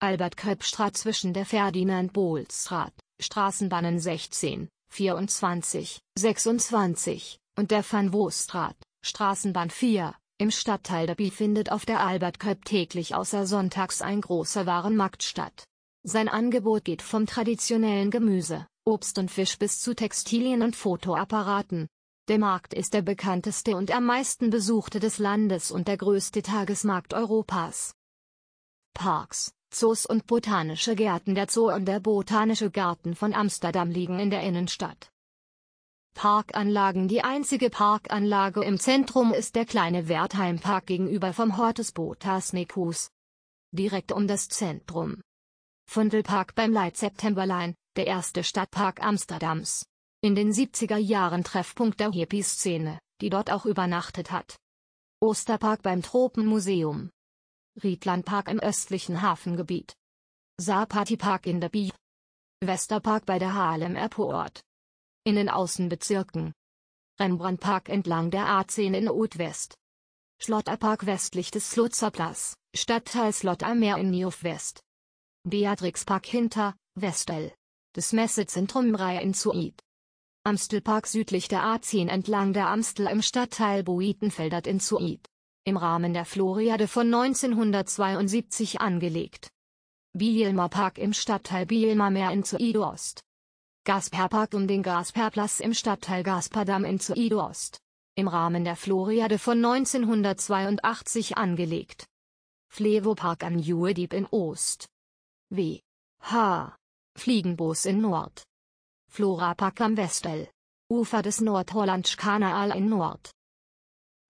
Albert Kreppstraat zwischen der Ferdinand Bohlstraat, Straßenbahnen 16, 24, 26 und der Van Woestraat, Straßenbahn 4, im Stadtteil Derby findet auf der Albert Krepp täglich außer sonntags ein großer Warenmarkt statt. Sein Angebot geht vom traditionellen Gemüse, Obst und Fisch bis zu Textilien und Fotoapparaten. Der Markt ist der bekannteste und am meisten besuchte des Landes und der größte Tagesmarkt Europas. Parks, Zoos und botanische Gärten Der Zoo und der Botanische Garten von Amsterdam liegen in der Innenstadt. Parkanlagen Die einzige Parkanlage im Zentrum ist der kleine Wertheimpark gegenüber vom Hortus Botanicus. Direkt um das Zentrum Fundelpark beim Light Septemberlein, der erste Stadtpark Amsterdams. In den 70er Jahren Treffpunkt der Hippie-Szene, die dort auch übernachtet hat. Osterpark beim Tropenmuseum. Riedlandpark im östlichen Hafengebiet. Saarpartypark in der Bie. Westerpark bei der Haarlem Airport. In den Außenbezirken. Rembrandtpark entlang der A10 in Oud-West. Schlotterpark westlich des Slutzerplatz, Stadtteil Slotter Meer in Niof-West. Beatrixpark hinter, Westel. Das Messezentrum Reihe in Id. Amstelpark südlich der A10 entlang der Amstel im Stadtteil Buitenfeldert in Zuid. Im Rahmen der Floriade von 1972 angelegt. Bielmer Park im Stadtteil Bielmer Meer in Zuid Ost. Gasperpark um den Gasperplatz im Stadtteil Gasperdam in Zuid Ost. Im Rahmen der Floriade von 1982 angelegt. Flevo Park am Juedieb in Ost. W. H. Fliegenbus in Nord. Florapark am Westel. Ufer des Nordhollandschkanal in Nord.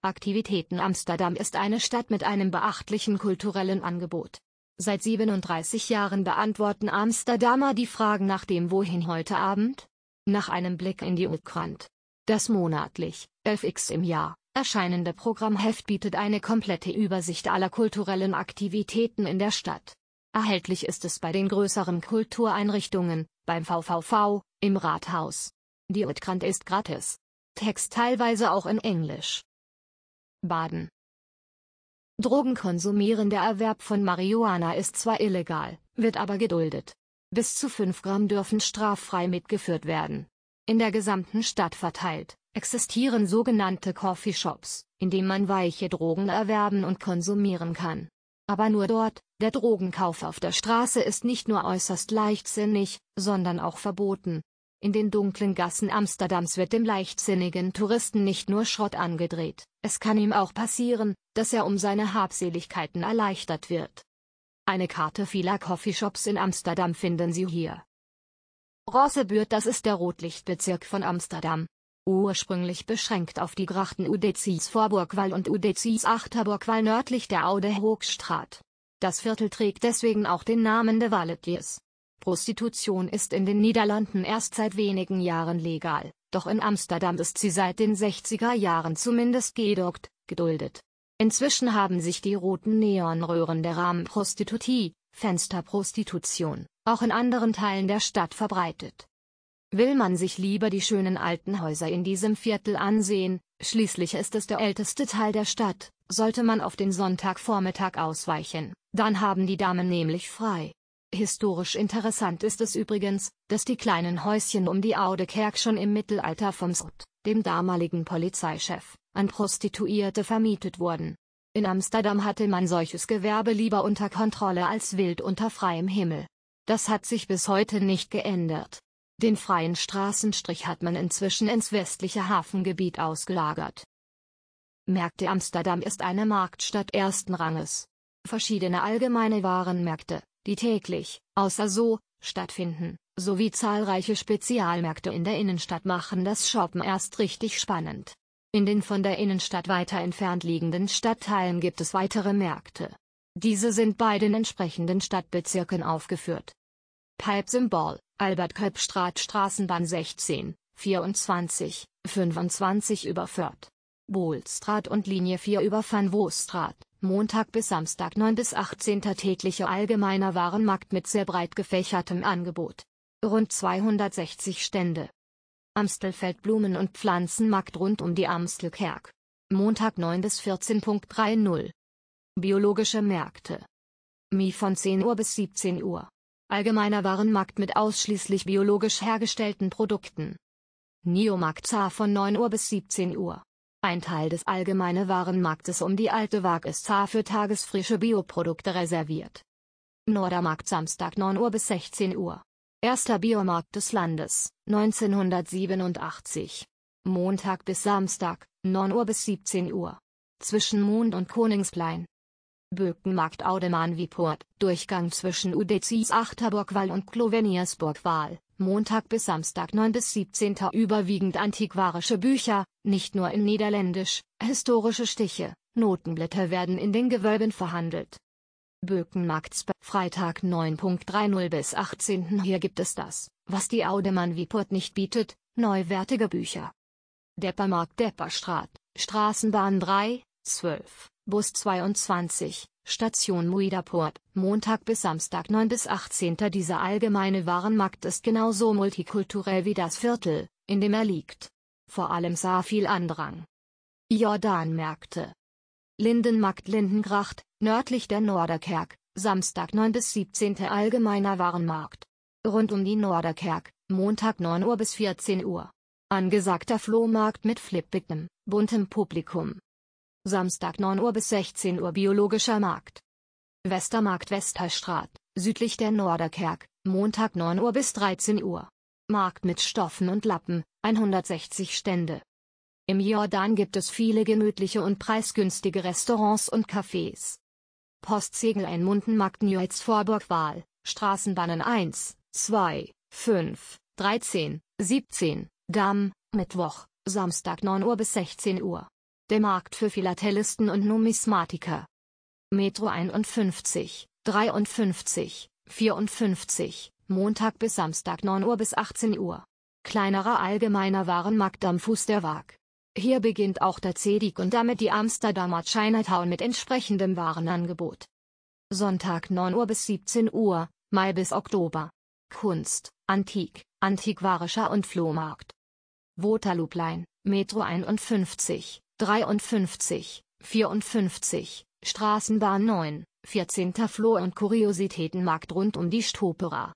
Aktivitäten Amsterdam ist eine Stadt mit einem beachtlichen kulturellen Angebot. Seit 37 Jahren beantworten Amsterdamer die Fragen nach dem Wohin heute Abend? Nach einem Blick in die Ukraine. Das monatlich, 11x im Jahr, erscheinende Programmheft bietet eine komplette Übersicht aller kulturellen Aktivitäten in der Stadt. Erhältlich ist es bei den größeren Kultureinrichtungen, beim VVV, im Rathaus. Die Utkrant ist gratis. Text teilweise auch in Englisch. Baden. Drogenkonsumieren Der Erwerb von Marihuana ist zwar illegal, wird aber geduldet. Bis zu 5 Gramm dürfen straffrei mitgeführt werden. In der gesamten Stadt verteilt, existieren sogenannte Coffeeshops, in denen man weiche Drogen erwerben und konsumieren kann. Aber nur dort, der Drogenkauf auf der Straße ist nicht nur äußerst leichtsinnig, sondern auch verboten. In den dunklen Gassen Amsterdams wird dem leichtsinnigen Touristen nicht nur Schrott angedreht, es kann ihm auch passieren, dass er um seine Habseligkeiten erleichtert wird. Eine Karte vieler Coffeeshops in Amsterdam finden Sie hier. Rossebürt, das ist der Rotlichtbezirk von Amsterdam. Ursprünglich beschränkt auf die Grachten Udecis Vorburgwall und Udecis Achterburgwall nördlich der Oude Hoogstraat. Das Viertel trägt deswegen auch den Namen de Valletjes. Prostitution ist in den Niederlanden erst seit wenigen Jahren legal, doch in Amsterdam ist sie seit den 60er Jahren zumindest gedokt, geduldet. Inzwischen haben sich die roten Neonröhren der Rahmenprostitutie, Fensterprostitution, auch in anderen Teilen der Stadt verbreitet. Will man sich lieber die schönen alten Häuser in diesem Viertel ansehen, Schließlich ist es der älteste Teil der Stadt, sollte man auf den Sonntagvormittag ausweichen, dann haben die Damen nämlich frei. Historisch interessant ist es übrigens, dass die kleinen Häuschen um die Aude Kerk schon im Mittelalter vom Sot, dem damaligen Polizeichef, an Prostituierte vermietet wurden. In Amsterdam hatte man solches Gewerbe lieber unter Kontrolle als wild unter freiem Himmel. Das hat sich bis heute nicht geändert. Den freien Straßenstrich hat man inzwischen ins westliche Hafengebiet ausgelagert. Märkte Amsterdam ist eine Marktstadt ersten Ranges. Verschiedene allgemeine Warenmärkte, die täglich, außer so, stattfinden, sowie zahlreiche Spezialmärkte in der Innenstadt machen das Shoppen erst richtig spannend. In den von der Innenstadt weiter entfernt liegenden Stadtteilen gibt es weitere Märkte. Diese sind bei den entsprechenden Stadtbezirken aufgeführt. Pipe-Symbol, köpp Straßenbahn 16, 24, 25 über Fürth. Bohlstraat und Linie 4 über Van Wostraat, Montag bis Samstag 9 bis 18. täglicher allgemeiner Warenmarkt mit sehr breit gefächertem Angebot. Rund 260 Stände. Amstelfeld Blumen- und Pflanzenmarkt rund um die Amstelkerk. Montag 9 bis 14.30 Biologische Märkte. Mi von 10 Uhr bis 17 Uhr. Allgemeiner Warenmarkt mit ausschließlich biologisch hergestellten Produkten. Niomarkt Saar von 9 Uhr bis 17 Uhr. Ein Teil des allgemeinen Warenmarktes um die alte Waag ist Saar für tagesfrische Bioprodukte reserviert. Nordermarkt Samstag 9 Uhr bis 16 Uhr. Erster Biomarkt des Landes, 1987. Montag bis Samstag, 9 Uhr bis 17 Uhr. Zwischen Mond und Koningsplein, Bökenmarkt Audemann Wieport, Durchgang zwischen Udecis Achterburgwall und Kloveniersburgwall, Montag bis Samstag 9 bis 17. Überwiegend antiquarische Bücher, nicht nur in Niederländisch, historische Stiche, Notenblätter werden in den Gewölben verhandelt. Bökenmarkts Freitag 9.30 bis 18. Hier gibt es das, was die Audemann Wieport nicht bietet, neuwertige Bücher. Deppermarkt Depperstraat, Straßenbahn 3, 12. Bus 22, Station Muidaport, Montag bis Samstag 9 bis 18. Dieser allgemeine Warenmarkt ist genauso multikulturell wie das Viertel, in dem er liegt. Vor allem sah viel Andrang. Jordanmärkte. Lindenmarkt Lindengracht, nördlich der Norderkerk, Samstag 9 bis 17. Allgemeiner Warenmarkt. Rund um die Norderkerk, Montag 9 Uhr bis 14 Uhr. Angesagter Flohmarkt mit flippigem, buntem Publikum. Samstag 9 Uhr bis 16 Uhr biologischer Markt. Westermarkt Westerstraat, südlich der Norderkerk, Montag 9 Uhr bis 13 Uhr. Markt mit Stoffen und Lappen, 160 Stände. Im Jordan gibt es viele gemütliche und preisgünstige Restaurants und Cafés. Postsegel Einmundenmarkt Newitz Vorburg Wahl, Straßenbahnen 1, 2, 5, 13, 17, Damm, Mittwoch, Samstag 9 Uhr bis 16 Uhr. Der Markt für Philatelisten und Numismatiker. Metro 51, 53, 54, Montag bis Samstag 9 Uhr bis 18 Uhr. Kleinerer allgemeiner Warenmarkt am Fuß der Waag. Hier beginnt auch der Cedik und damit die Amsterdamer Chinatown mit entsprechendem Warenangebot. Sonntag 9 Uhr bis 17 Uhr, Mai bis Oktober. Kunst, Antik, antiquarischer und Flohmarkt. Votaluplein, Metro 51, 53, 54, Straßenbahn 9, 14. Flur und Kuriositätenmarkt rund um die Stopera.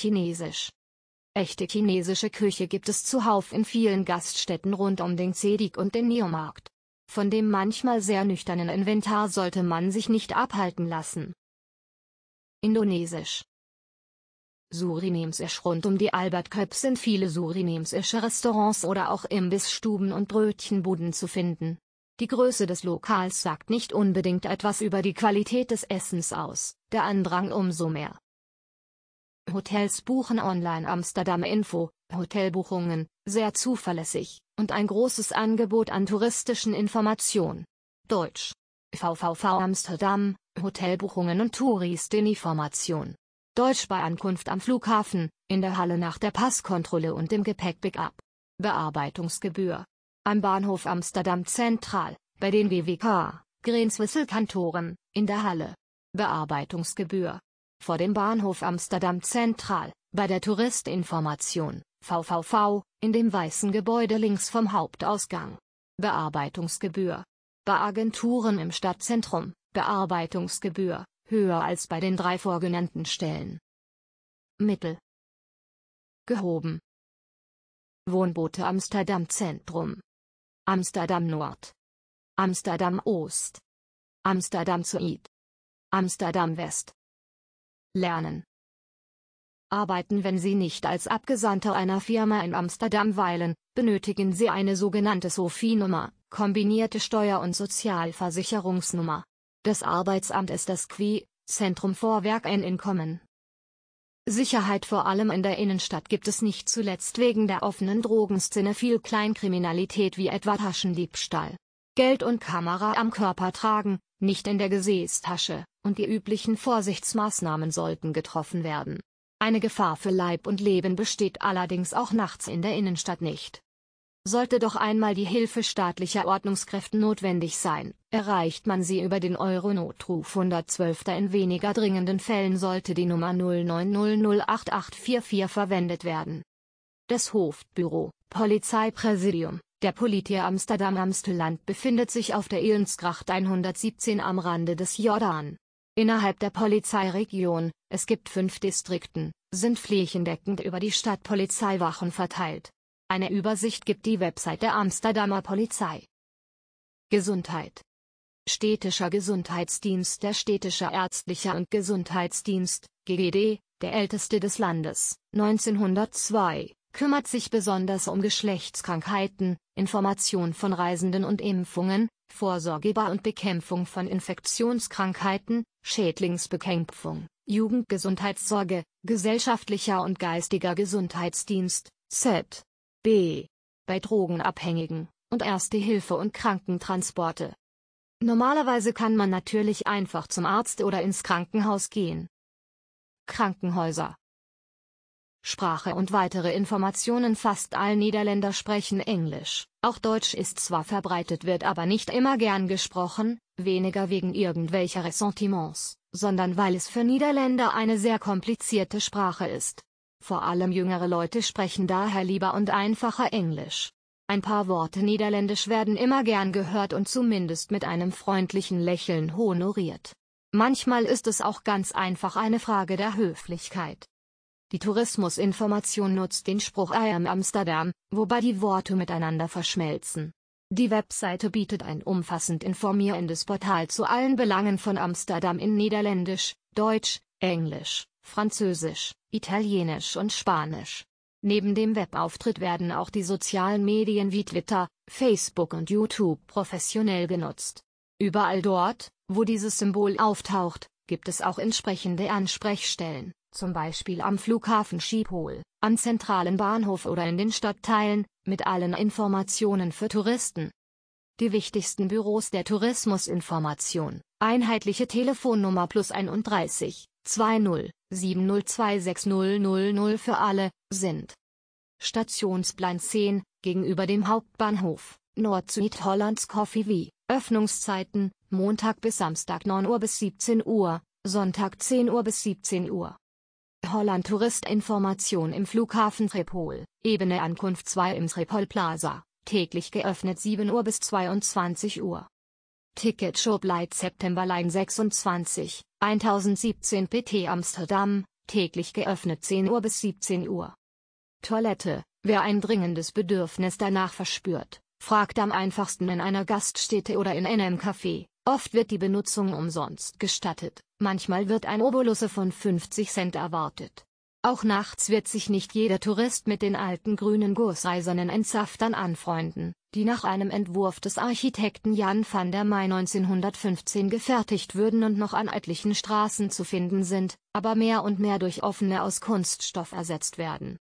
Chinesisch Echte chinesische Küche gibt es zuhauf in vielen Gaststätten rund um den Zedig und den Neomarkt. Von dem manchmal sehr nüchternen Inventar sollte man sich nicht abhalten lassen. Indonesisch Surinamesisch Rund um die Albert Köpp sind viele surinamesische Restaurants oder auch Imbissstuben und Brötchenbuden zu finden. Die Größe des Lokals sagt nicht unbedingt etwas über die Qualität des Essens aus, der Andrang umso mehr. Hotels buchen online Amsterdam Info, Hotelbuchungen, sehr zuverlässig, und ein großes Angebot an touristischen Informationen. Deutsch. VVV Amsterdam, Hotelbuchungen und Touristinformation. Deutsch bei Ankunft am Flughafen, in der Halle nach der Passkontrolle und dem Gepäck-Pick-up. Bearbeitungsgebühr. Am Bahnhof Amsterdam Zentral, bei den WWK, Grenzwissel-Kantoren, in der Halle. Bearbeitungsgebühr. Vor dem Bahnhof Amsterdam Zentral, bei der Touristinformation, VVV, in dem weißen Gebäude links vom Hauptausgang. Bearbeitungsgebühr. Bei Agenturen im Stadtzentrum, Bearbeitungsgebühr höher als bei den drei vorgenannten Stellen. Mittel. Gehoben. Wohnboote Amsterdam Zentrum. Amsterdam Nord. Amsterdam Ost. Amsterdam Zuid. Amsterdam West. Lernen. Arbeiten wenn Sie nicht als Abgesandter einer Firma in Amsterdam weilen, benötigen Sie eine sogenannte SOFI-Nummer, kombinierte Steuer- und Sozialversicherungsnummer. Das Arbeitsamt ist das QI, Zentrum vor Werk Inkommen. Sicherheit vor allem in der Innenstadt gibt es nicht zuletzt wegen der offenen Drogenszene viel Kleinkriminalität wie etwa Taschendiebstahl. Geld und Kamera am Körper tragen, nicht in der Gesäßtasche, und die üblichen Vorsichtsmaßnahmen sollten getroffen werden. Eine Gefahr für Leib und Leben besteht allerdings auch nachts in der Innenstadt nicht sollte doch einmal die Hilfe staatlicher Ordnungskräfte notwendig sein, erreicht man sie über den Euro-Notruf 112. In weniger dringenden Fällen sollte die Nummer 09008844 verwendet werden. Das Hofbüro, Polizeipräsidium, der Politik Amsterdam Amsteland befindet sich auf der Eensgracht 117 am Rande des Jordan. Innerhalb der Polizeiregion, es gibt fünf Distrikten, sind flächendeckend über die Stadt Polizeiwachen verteilt. Eine Übersicht gibt die Website der Amsterdamer Polizei. Gesundheit. Städtischer Gesundheitsdienst Der Städtische Ärztliche und Gesundheitsdienst, GGD, der älteste des Landes, 1902, kümmert sich besonders um Geschlechtskrankheiten, Information von Reisenden und Impfungen, Vorsorge bei und Bekämpfung von Infektionskrankheiten, Schädlingsbekämpfung, Jugendgesundheitssorge, gesellschaftlicher und geistiger Gesundheitsdienst, SET. B. Bei Drogenabhängigen und Erste Hilfe und Krankentransporte. Normalerweise kann man natürlich einfach zum Arzt oder ins Krankenhaus gehen. Krankenhäuser. Sprache und weitere Informationen Fast alle Niederländer sprechen Englisch, auch Deutsch ist zwar verbreitet wird aber nicht immer gern gesprochen, weniger wegen irgendwelcher Ressentiments, sondern weil es für Niederländer eine sehr komplizierte Sprache ist. Vor allem jüngere Leute sprechen daher lieber und einfacher Englisch. Ein paar Worte Niederländisch werden immer gern gehört und zumindest mit einem freundlichen Lächeln honoriert. Manchmal ist es auch ganz einfach eine Frage der Höflichkeit. Die Tourismusinformation nutzt den Spruch I am Amsterdam, wobei die Worte miteinander verschmelzen. Die Webseite bietet ein umfassend informierendes Portal zu allen Belangen von Amsterdam in Niederländisch, Deutsch, Englisch, Französisch, Italienisch und Spanisch. Neben dem Webauftritt werden auch die sozialen Medien wie Twitter, Facebook und YouTube professionell genutzt. Überall dort, wo dieses Symbol auftaucht, gibt es auch entsprechende Ansprechstellen, zum Beispiel am Flughafen Schiphol, am zentralen Bahnhof oder in den Stadtteilen, mit allen Informationen für Touristen. Die wichtigsten Büros der Tourismusinformation, einheitliche Telefonnummer plus 31 207026000 für alle, sind. Stationsplan 10, gegenüber dem Hauptbahnhof, nord süd hollands Coffee V. Öffnungszeiten, Montag bis Samstag 9 Uhr bis 17 Uhr, Sonntag 10 Uhr bis 17 Uhr. Holland Tourist Information im Flughafen Schiphol, Ebene Ankunft 2 im Schiphol Plaza, täglich geöffnet 7 Uhr bis 22 Uhr. Ticketshop Light September Line 26, 1017 PT Amsterdam, täglich geöffnet 10 Uhr bis 17 Uhr. Toilette, wer ein dringendes Bedürfnis danach verspürt, fragt am einfachsten in einer Gaststätte oder in einem Café, oft wird die Benutzung umsonst gestattet, manchmal wird ein Obolusse von 50 Cent erwartet. Auch nachts wird sich nicht jeder Tourist mit den alten grünen Gusseisernen Entsaftern anfreunden, die nach einem Entwurf des Architekten Jan van der Mai 1915 gefertigt würden und noch an etlichen Straßen zu finden sind, aber mehr und mehr durch offene aus Kunststoff ersetzt werden.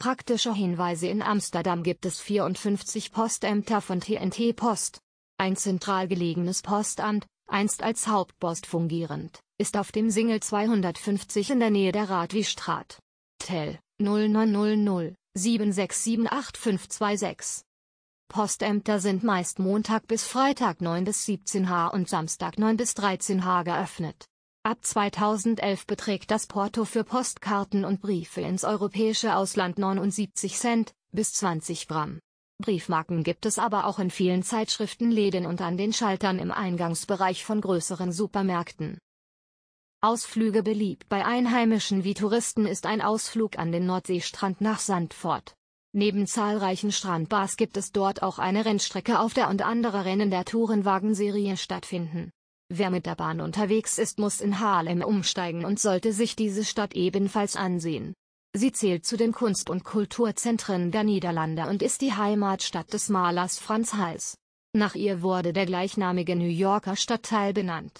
Praktische Hinweise In Amsterdam gibt es 54 Postämter von TNT Post. Ein zentral gelegenes Postamt, einst als Hauptpost fungierend, ist auf dem Singel 250 in der Nähe der Radwiestraat. Tel 0900 7678526 Postämter sind meist Montag bis Freitag 9 bis 17 h und Samstag 9 bis 13 h geöffnet. Ab 2011 beträgt das Porto für Postkarten und Briefe ins europäische Ausland 79 Cent bis 20 Gramm. Briefmarken gibt es aber auch in vielen Zeitschriftenläden und an den Schaltern im Eingangsbereich von größeren Supermärkten. Ausflüge beliebt bei Einheimischen wie Touristen ist ein Ausflug an den Nordseestrand nach Sandfort. Neben zahlreichen Strandbars gibt es dort auch eine Rennstrecke, auf der und andere Rennen der Tourenwagenserie stattfinden. Wer mit der Bahn unterwegs ist, muss in Harlem umsteigen und sollte sich diese Stadt ebenfalls ansehen. Sie zählt zu den Kunst- und Kulturzentren der Niederlande und ist die Heimatstadt des Malers Franz Hals. Nach ihr wurde der gleichnamige New Yorker Stadtteil benannt.